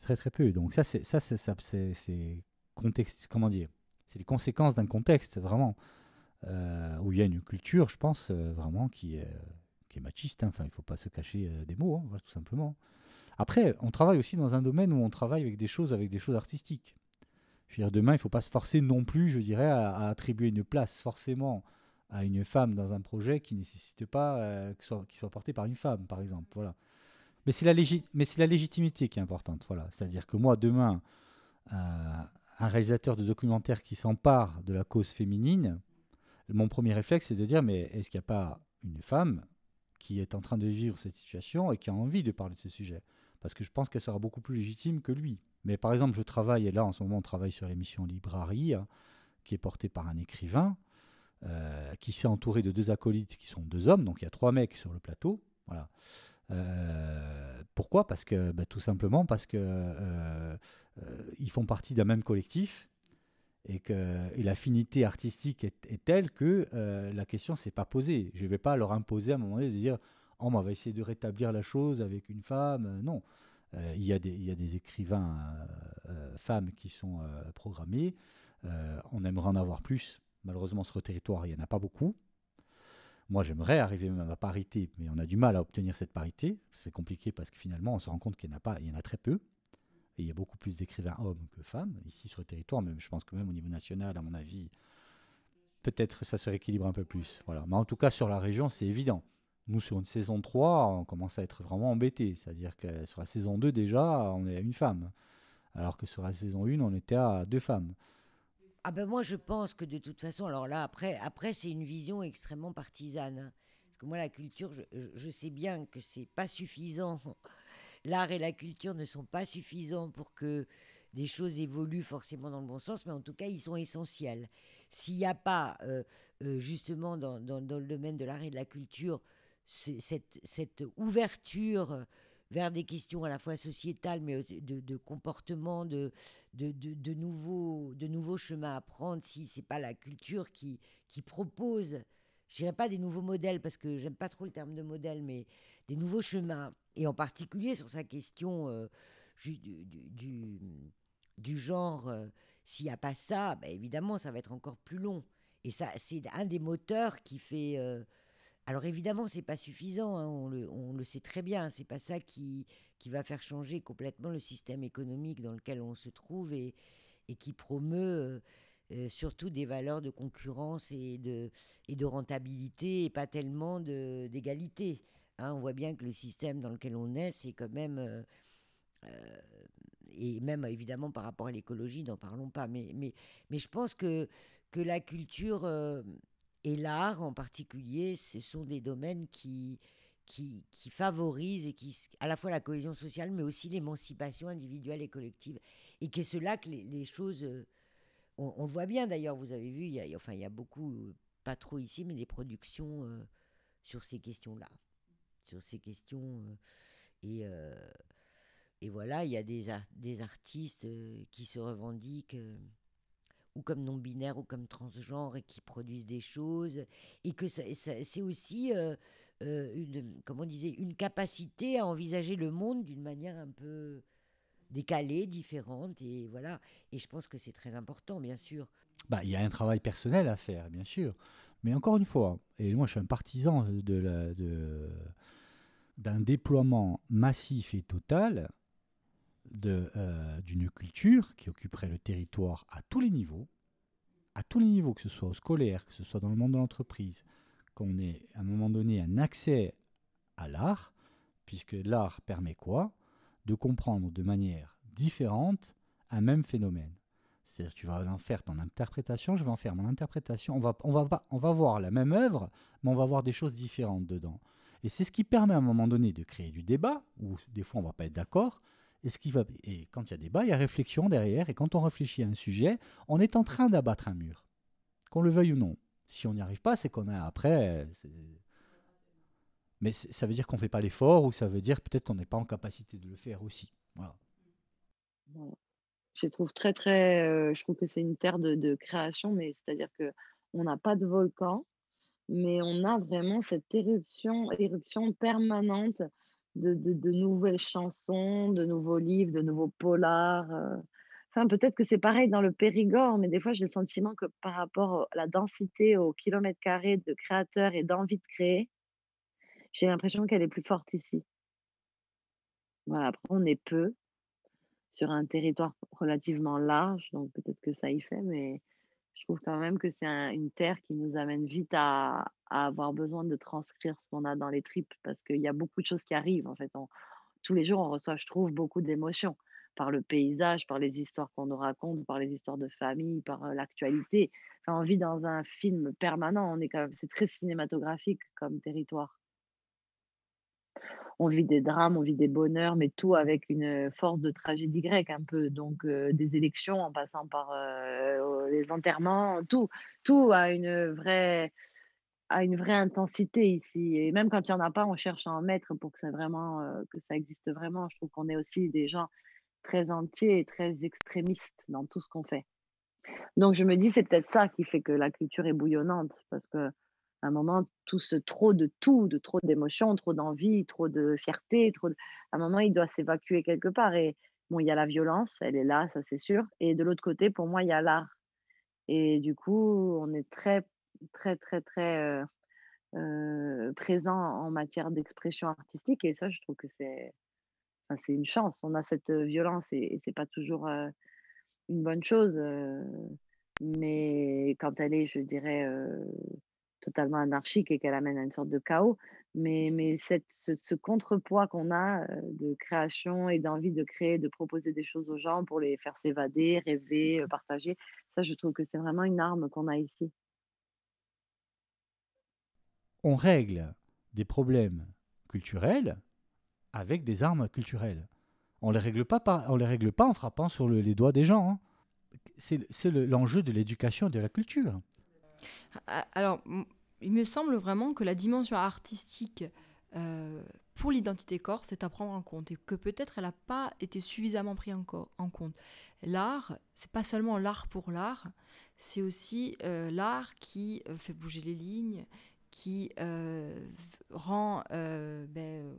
Speaker 3: Très très peu. Donc ça, c'est ça, c'est contexte, comment dire, c'est les conséquences d'un contexte vraiment où il y a une culture, je pense, vraiment qui est qui est machiste, hein. enfin, il ne faut pas se cacher euh, des mots, hein, tout simplement. Après, on travaille aussi dans un domaine où on travaille avec des choses, avec des choses artistiques. Je dire, demain, il ne faut pas se forcer non plus, je dirais, à, attribuer une place forcément à une femme dans un projet qui ne nécessite pas euh, qu'il soit, porté par une femme, par exemple. Voilà. Mais c'est la, légitimité qui est importante. Voilà. C'est-à-dire que moi, demain, euh, un réalisateur de documentaire qui s'empare de la cause féminine, mon premier réflexe, c'est de dire, mais est-ce qu'il n'y a pas une femme qui est en train de vivre cette situation et qui a envie de parler de ce sujet. Parce que je pense qu'elle sera beaucoup plus légitime que lui. Mais par exemple, je travaille, et là en ce moment on travaille sur l'émission Librairie, hein, qui est portée par un écrivain, euh, qui s'est entouré de deux acolytes qui sont deux hommes, donc il y a trois mecs sur le plateau. Voilà. Euh, pourquoi Parce que bah, tout simplement parce que euh, ils font partie d'un même collectif et que l'affinité artistique est, telle que euh, la question s'est pas posée. Je ne vais pas leur imposer à un moment donné de dire oh, on va essayer de rétablir la chose avec une femme. Euh, non. Euh, il, y a des, des écrivains femmes qui sont programmés. on aimerait en avoir plus. Malheureusement, sur le territoire, il n'y en a pas beaucoup. Moi, j'aimerais arriver même à la parité, mais on a du mal à obtenir cette parité. C'est compliqué parce que finalement, on se rend compte qu'il y en a très peu et il y a beaucoup plus d'écrivains hommes que femmes ici sur le territoire, même je pense que même au niveau national, à mon avis, peut-être ça se rééquilibre un peu plus. Voilà. Mais en tout cas, sur la région, c'est évident. Nous, sur une saison 3, on commence à être vraiment embêtés. C'est-à-dire que sur la saison 2, déjà, on est à une femme. Alors que sur la saison 1, on était à deux femmes.
Speaker 5: Ah ben moi, je pense que de toute façon, alors là, après, après c'est une vision extrêmement partisane. Parce que moi, la culture, je, je sais bien que c'est pas suffisant l'art et la culture ne sont pas suffisants pour que des choses évoluent forcément dans le bon sens, mais en tout cas, ils sont essentiels. S'il n'y a pas, euh, euh, justement, dans, le domaine de l'art et de la culture, cette, cette, ouverture vers des questions à la fois sociétales, mais de, de comportement, de, de, nouveaux, de nouveaux chemins à prendre, si ce n'est pas la culture qui, qui propose, je dirais pas des nouveaux modèles, parce que j'aime pas trop le terme de modèle, mais des nouveaux chemins, et en particulier sur sa question euh, du, du, genre, euh, s'il n'y a pas ça, bah, évidemment, ça va être encore plus long. Et ça, c'est un des moteurs qui fait... Euh, alors évidemment, c'est pas suffisant, hein, on, le, sait très bien, hein, c'est pas ça qui, qui va faire changer complètement le système économique dans lequel on se trouve et, et qui promeut... surtout des valeurs de concurrence et de, et de rentabilité et pas tellement d'égalité. Hein, on voit bien que le système dans lequel on est, c'est quand même... Euh, euh, et même évidemment par rapport à l'écologie, n'en parlons pas, mais, je pense que, la culture euh, et l'art en particulier, ce sont des domaines qui, favorisent et qui, à la fois la cohésion sociale, mais aussi l'émancipation individuelle et collective. Et que c'est que les, choses... on, le voit bien d'ailleurs, vous avez vu, enfin, il y a beaucoup, pas trop ici, mais des productions sur ces questions-là sur ces questions. Euh, et, euh, et voilà, il y a des, des artistes euh, qui se revendiquent ou comme non-binaire ou comme transgenre et qui produisent des choses et que ça, c'est aussi une comment on disait une capacité à envisager le monde d'une manière un peu décalée, différente et voilà et je pense que c'est très important bien sûr.
Speaker 3: Bah il y a un travail personnel à faire bien sûr mais encore une fois et moi je suis un partisan de la de d'un déploiement massif et total euh, d'une culture qui occuperait le territoire à tous les niveaux, à tous les niveaux, que ce soit au scolaire, que ce soit dans le monde de l'entreprise, qu'on ait à un moment donné un accès à l'art, puisque l'art permet quoi De comprendre de manière différente un même phénomène. C'est-à-dire tu vas en faire ton interprétation, je vais en faire mon interprétation. On va, on, va, on va voir la même œuvre, mais on va voir des choses différentes dedans. Et c'est ce qui permet à un moment donné de créer du débat, où des fois on ne va pas être d'accord, et, ce qui va... et quand il y a débat, il y a réflexion derrière, et quand on réfléchit à un sujet, on est en train d'abattre un mur, qu'on le veuille ou non. Si on n'y arrive pas, c'est qu'on a après... Mais ça veut dire qu'on ne fait pas l'effort, ou ça veut dire peut-être qu'on n'est pas en capacité de le faire aussi. Voilà.
Speaker 4: je trouve très très euh, je trouve que c'est une terre de, de création mais c'est à dire que on n'a pas de volcan mais on a vraiment cette éruption, éruption permanente de, nouvelles chansons, de nouveaux livres, de nouveaux polars. Euh. Enfin, peut-être que c'est pareil dans le Périgord, mais des fois j'ai le sentiment que par rapport à la densité au kilomètre carré de créateurs et d'envie de créer, j'ai l'impression qu'elle est plus forte ici. Voilà, après on est peu sur un territoire relativement large, donc peut-être que ça y fait, mais je trouve quand même que c'est une terre qui nous amène vite à, avoir besoin de transcrire ce qu'on a dans les tripes parce qu'il y a beaucoup de choses qui arrivent. En fait, tous les jours, on reçoit, je trouve, beaucoup d'émotions par le paysage, par les histoires qu'on nous raconte, par les histoires de famille, par euh, l'actualité. on vit dans un film permanent. On est c'est très cinématographique comme territoire on vit des drames, on vit des bonheurs, mais tout avec une force de tragédie grecque un peu. Donc des élections en passant par les enterrements, tout, tout a une vraie une vraie intensité ici. Et même quand il n'y en a pas, on cherche à en mettre pour que ça, vraiment, que ça existe vraiment. Je trouve qu'on est aussi des gens très entiers et très extrémistes dans tout ce qu'on fait. Donc je me dis, c'est peut-être ça qui fait que la culture est bouillonnante, parce que à un moment, tout ce trop de tout, de trop d'émotions, trop d'envie, trop de fierté, trop à un moment, il doit s'évacuer quelque part. Et bon, il y a la violence, elle est là, ça c'est sûr. Et de l'autre côté, pour moi, il y a l'art. Et du coup, on est très, très, très, très euh, euh, présent en matière d'expression artistique. Et ça, je trouve que c'est enfin, une chance. On a cette euh, violence et, ce c'est pas toujours une bonne chose. mais quand elle est, je dirais totalement anarchique et qu'elle amène à une sorte de chaos. Mais, mais cette, ce, contrepoids qu'on a euh, de création et d'envie de créer, de proposer des choses aux gens pour les faire s'évader, rêver, euh, mmh. partager, ça, je trouve que c'est vraiment une arme qu'on a ici.
Speaker 3: On règle des problèmes culturels avec des armes culturelles. On les règle pas, on les règle pas en frappant sur les doigts des gens. Hein. C'est l'enjeu de l'éducation et de la culture.
Speaker 2: Alors, il me semble vraiment que la dimension artistique euh, pour l'identité corps, c'est à prendre en compte et que peut-être elle n'a pas été suffisamment prise en, compte. L'art, c'est pas seulement l'art pour l'art, c'est aussi euh, l'art qui euh, fait bouger les lignes, qui rend ben,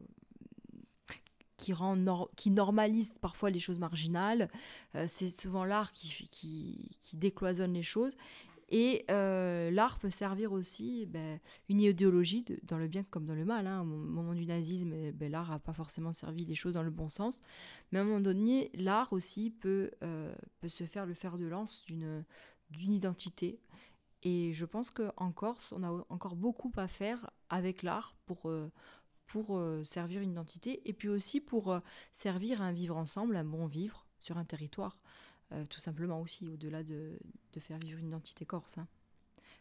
Speaker 2: qui, rend qui normalise parfois les choses marginales. c'est souvent l'art qui, qui, qui, décloisonne les choses. Et euh, l'art peut servir aussi ben, une idéologie dans le bien comme dans le mal. Hein. Au moment du nazisme, eh ben, l'art n'a pas forcément servi les choses dans le bon sens. Mais à un moment donné, l'art aussi peut, euh, se faire le fer de lance d'une identité. Et je pense qu'en Corse, on a encore beaucoup à faire avec l'art pour, euh, servir une identité et puis aussi pour servir à un vivre ensemble, un bon vivre sur un territoire. Euh, tout simplement aussi, au-delà de, de, faire vivre une identité corse. Hein.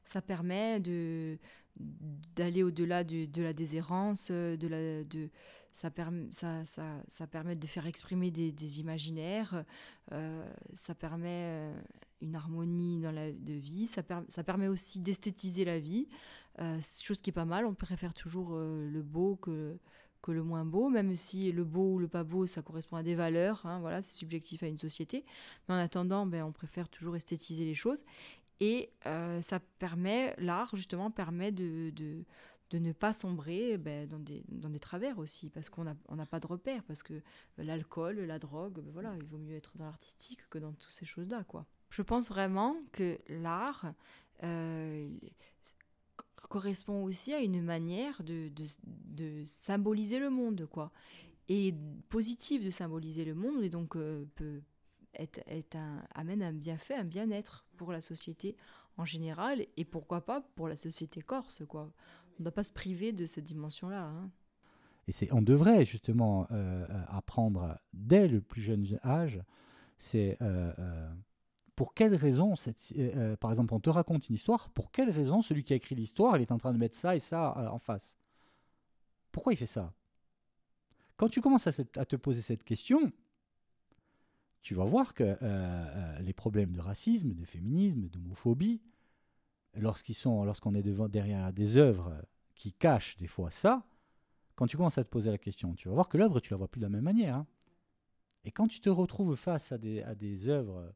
Speaker 2: Ça permet de, d'aller au-delà de, de, la déshérence, de la, de, ça, permet ça, ça, ça, permet de faire exprimer des, imaginaires, euh, ça permet euh, une harmonie dans la de vie, ça, ça permet aussi d'esthétiser la vie, chose qui est pas mal, on préfère toujours le beau que que le moins beau, même si le beau ou le pas beau, ça correspond à des valeurs, hein, voilà, c'est subjectif à une société. Mais en attendant, ben, on préfère toujours esthétiser les choses. Et euh, ça permet, l'art justement permet de, de, ne pas sombrer ben, dans, des, dans, des, travers aussi, parce qu'on n'a on pas de repères, parce que l'alcool, la drogue, ben, voilà, il vaut mieux être dans l'artistique que dans toutes ces choses-là. quoi. Je pense vraiment que l'art, euh, correspond aussi à une manière de, symboliser le monde, quoi. Et positive de symboliser le monde, et donc euh, peut, être amène un bienfait, un bien-être pour la société en général, et pourquoi pas pour la société corse, quoi. On ne doit pas se priver de cette dimension-là. Hein.
Speaker 3: Et c'est, on devrait justement euh, euh, apprendre dès le plus jeune âge, c'est pour quelle raison, euh, euh, par exemple, on te raconte une histoire, pour quelle raison celui qui a écrit l'histoire, il est en train de mettre ça et ça euh, en face Pourquoi il fait ça Quand tu commences à, te poser cette question, tu vas voir que les problèmes de racisme, de féminisme, d'homophobie, lorsqu'ils sont, lorsqu'on est devant, derrière des œuvres qui cachent des fois ça, quand tu commences à te poser la question, tu vas voir que l'œuvre, tu la vois plus de la même manière. Hein. Et quand tu te retrouves face à des, à des œuvres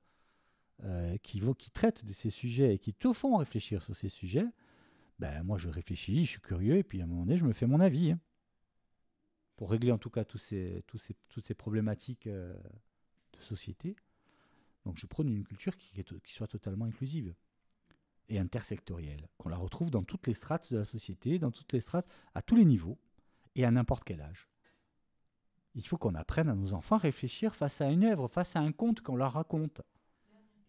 Speaker 3: euh, qui, qui traitent de ces sujets et qui te font réfléchir sur ces sujets, ben, moi je réfléchis, je suis curieux, et puis à un moment donné, je me fais mon avis. Hein. Pour régler en tout cas toutes ces problématiques euh, de société. Donc je prône une culture qui, qui soit totalement inclusive et intersectorielle, qu'on la retrouve dans toutes les strates de la société, dans toutes les strates, à tous les niveaux et à n'importe quel âge. Il faut qu'on apprenne à nos enfants à réfléchir face à une œuvre, face à un conte qu'on leur raconte.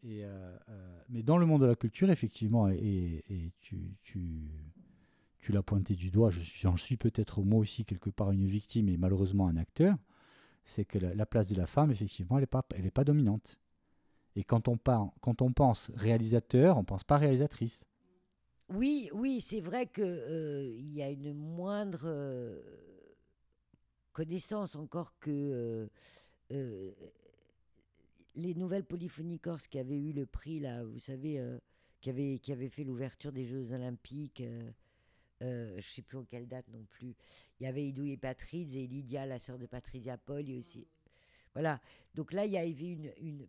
Speaker 3: Et, euh, euh, mais dans le monde de la culture, effectivement, et, tu, tu, l'as pointé du doigt, j'en suis peut-être moi aussi quelque part une victime et malheureusement un acteur, c'est que la, place de la femme, effectivement, elle n'est pas, pas dominante. Et quand on, parle, quand on pense réalisateur, on pense pas réalisatrice.
Speaker 5: Oui, oui, c'est vrai qu'il euh, il y a une moindre connaissance encore que les nouvelles polyphonies corses qui avaient eu le prix, là, vous savez, euh, qui, avaient, qui avait fait l'ouverture des Jeux Olympiques, euh, euh, je ne sais plus en quelle date non plus. Il y avait Idou et Patrice et Lydia, la sœur de Patricia Paul, et aussi. Voilà. Donc là, il y avait une, une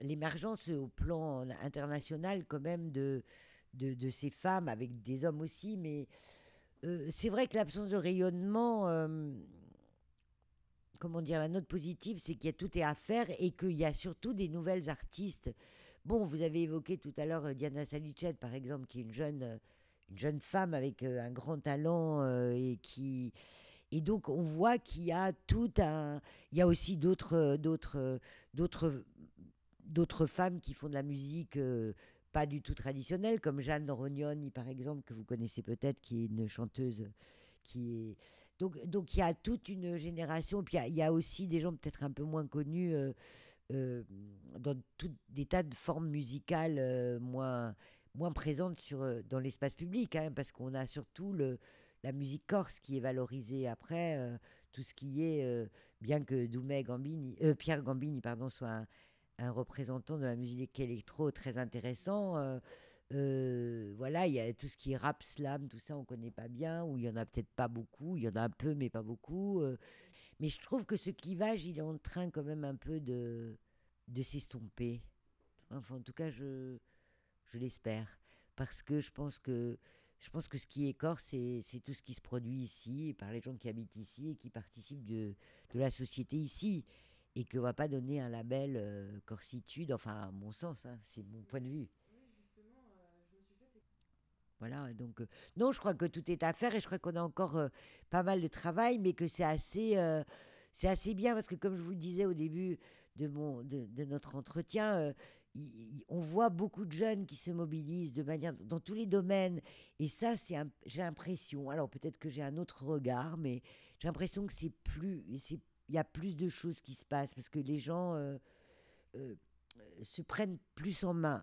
Speaker 5: l'émergence au plan international, quand même, de, de, de, ces femmes, avec des hommes aussi, mais. c'est vrai que l'absence de rayonnement comment dire, la note positive, c'est qu'il y a tout est à faire et qu'il y a surtout des nouvelles artistes. Bon, vous avez évoqué tout à l'heure euh, Diana Salicet, par exemple, qui est une jeune, euh, une jeune femme avec euh, un grand talent et qui et donc on voit qu'il y a tout un, il y a aussi d'autres, d'autres, d'autres, d'autres femmes qui font de la musique pas du tout traditionnelle, comme Jeanne Rognoni par exemple que vous connaissez peut-être, qui est une chanteuse qui est donc il y a toute une génération, puis il y, a aussi des gens peut-être un peu moins connus euh, euh, dans tout, des tas de formes musicales euh, moins, moins présentes sur, dans l'espace public, hein, parce qu'on a surtout le, la musique corse qui est valorisée après, tout ce qui est, bien que Gambini, Pierre Gambini pardon, soit un, représentant de la musique électro très intéressant voilà, il y a tout ce qui est rap, slam, tout ça, on connaît pas bien, ou il y en a peut-être pas beaucoup, il y en a un peu, mais pas beaucoup. mais je trouve que ce clivage, il est en train quand même un peu de, de s'estomper. Enfin, en tout cas, je, je l'espère. Parce que je pense que, je pense que ce qui est corse, c'est tout ce qui se produit ici, par les gens qui habitent ici et qui participent de, la société ici et qu'on va pas donner un label corsitude, enfin à mon sens, hein, c'est mon point de vue. Voilà, donc euh, non, je crois que tout est à faire et je crois qu'on a encore euh, pas mal de travail, mais que c'est assez, euh, c'est assez bien parce que comme je vous le disais au début de, mon, de, notre entretien, on voit beaucoup de jeunes qui se mobilisent de manière dans tous les domaines et ça, c'est j'ai l'impression. Alors peut-être que j'ai un autre regard, mais j'ai l'impression que c'est plus, il y a plus de choses qui se passent parce que les gens se prennent plus en main.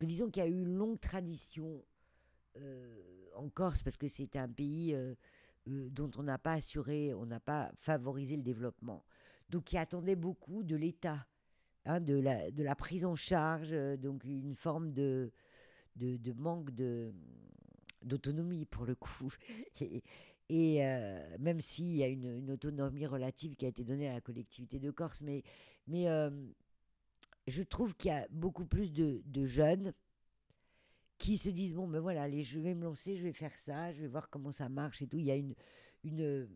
Speaker 5: que disons qu'il y a eu une longue tradition euh, en Corse, parce que c'est un pays euh, euh, dont on n'a pas assuré, on n'a pas favorisé le développement. Donc qui attendait beaucoup de l'État, hein, de, la, de la prise en charge, donc une forme de, de, manque de, d'autonomie pour le coup. Et, même s'il y a une, autonomie relative qui a été donnée à la collectivité de Corse, mais, mais je trouve qu'il y a beaucoup plus de, de jeunes qui se disent bon ben voilà allez je vais me lancer je vais faire ça je vais voir comment ça marche et tout il y a une une euh,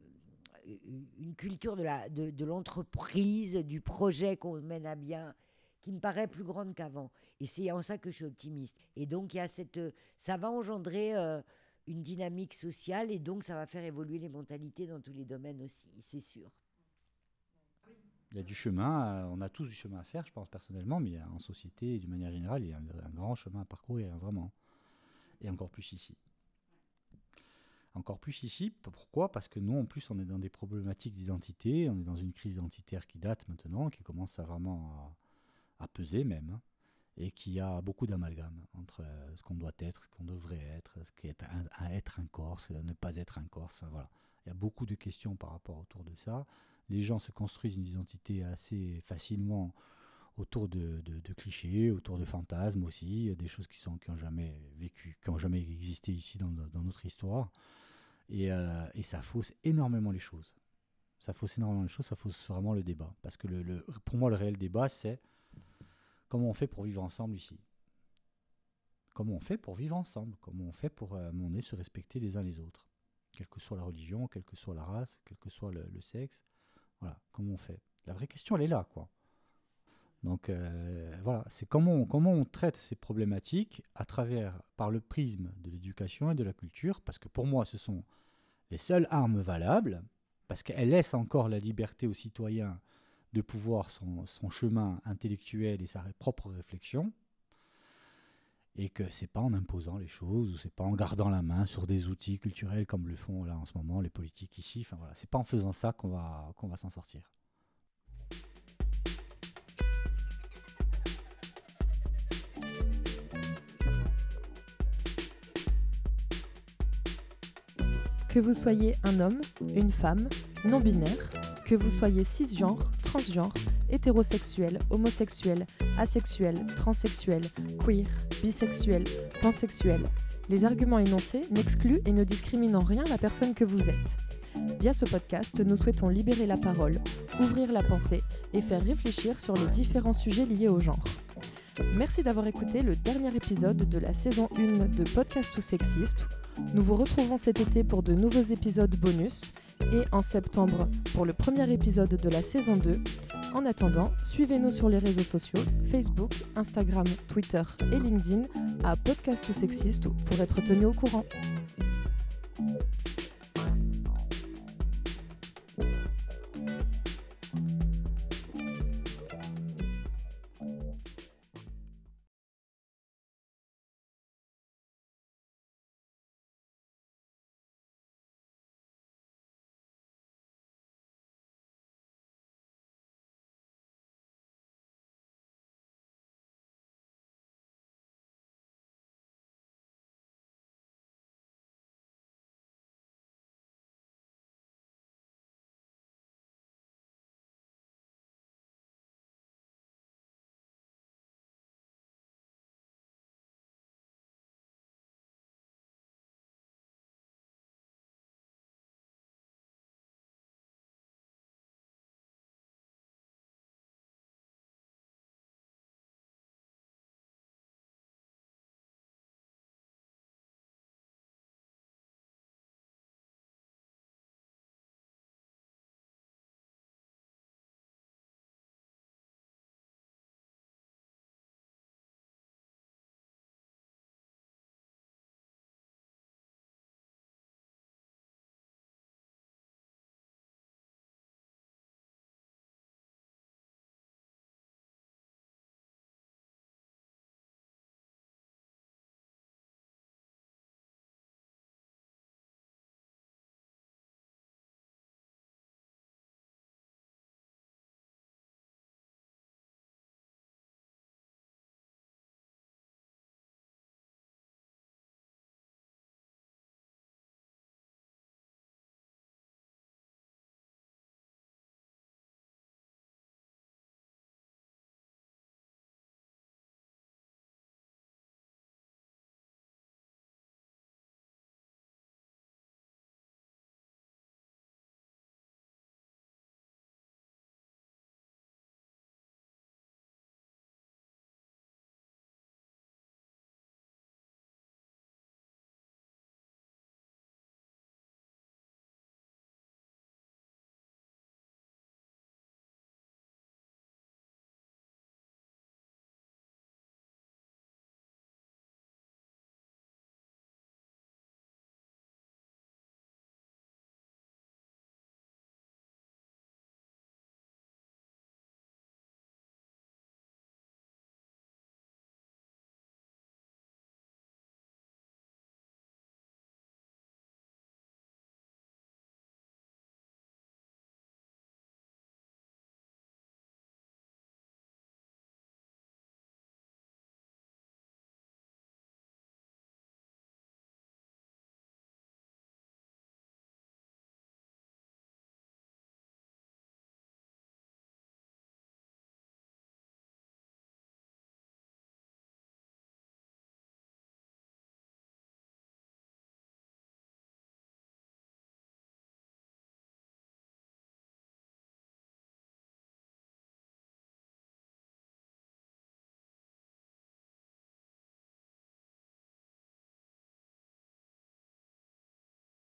Speaker 5: une culture de la de, de l'entreprise du projet qu'on mène à bien qui me paraît plus grande qu'avant et c'est en ça que je suis optimiste et donc il y a cette ça va engendrer euh, une dynamique sociale et donc ça va faire évoluer les mentalités dans tous les domaines aussi c'est sûr
Speaker 3: il y a du chemin, on a tous du chemin à faire, je pense personnellement, mais en société, d'une manière générale, il y a un, grand chemin à parcourir, hein, vraiment. Et encore plus ici. Encore plus ici, pourquoi Parce que nous, en plus, on est dans des problématiques d'identité, on est dans une crise identitaire qui date maintenant, qui commence vraiment à, peser même, hein, et qui a beaucoup d'amalgame entre euh, ce qu'on doit être, ce qu'on devrait être, ce qu'est est à être un Corse, ne pas être un Corse, voilà. Il y a beaucoup de questions par rapport autour de ça les gens se construisent une identité assez facilement autour de, clichés, autour de fantasmes aussi, euh, des choses qui n'ont jamais vécu, qui jamais existé ici dans, notre histoire, euh, et, ça fausse énormément les choses. Ça fausse énormément les choses, ça fausse vraiment le débat, parce que pour moi le réel débat c'est comment on fait pour vivre ensemble ici, comment on fait pour vivre ensemble, comment on fait pour euh, se respecter les uns les autres, quelle que soit la religion, quelle que soit la race, quel que soit le sexe. Voilà, comment on fait La vraie question, elle est là, quoi. Donc euh, voilà, c'est comment, on traite ces problématiques à travers, par le prisme de l'éducation et de la culture, parce que pour moi, ce sont les seules armes valables, parce qu'elles laissent encore la liberté aux citoyens de pouvoir son chemin intellectuel et sa propre réflexion, et que c'est pas en imposant les choses ou c'est pas en gardant la main sur des outils culturels comme le font là en ce moment les politiques ici. Enfin voilà, c'est pas en faisant ça qu'on va qu'on va s'en sortir.
Speaker 1: Que vous soyez un homme, une femme, non binaire, que vous soyez cisgenre, transgenre, hétérosexuel, homosexuel, asexuel, transsexuel, queer bisexuel, pansexuel. Les arguments énoncés n'excluent et ne discriminent en rien la personne que vous êtes. Via ce podcast, nous souhaitons libérer la parole, ouvrir la pensée et faire réfléchir sur les différents sujets liés au genre. Merci d'avoir écouté le dernier épisode de la saison 1 de Podcast ou Sexiste. Nous vous retrouvons cet été pour de nouveaux épisodes bonus et en septembre pour le premier épisode de la saison 2. En attendant, suivez-nous sur les réseaux sociaux, Facebook, Instagram, Twitter et LinkedIn à Podcast ou pour être tenu au courant.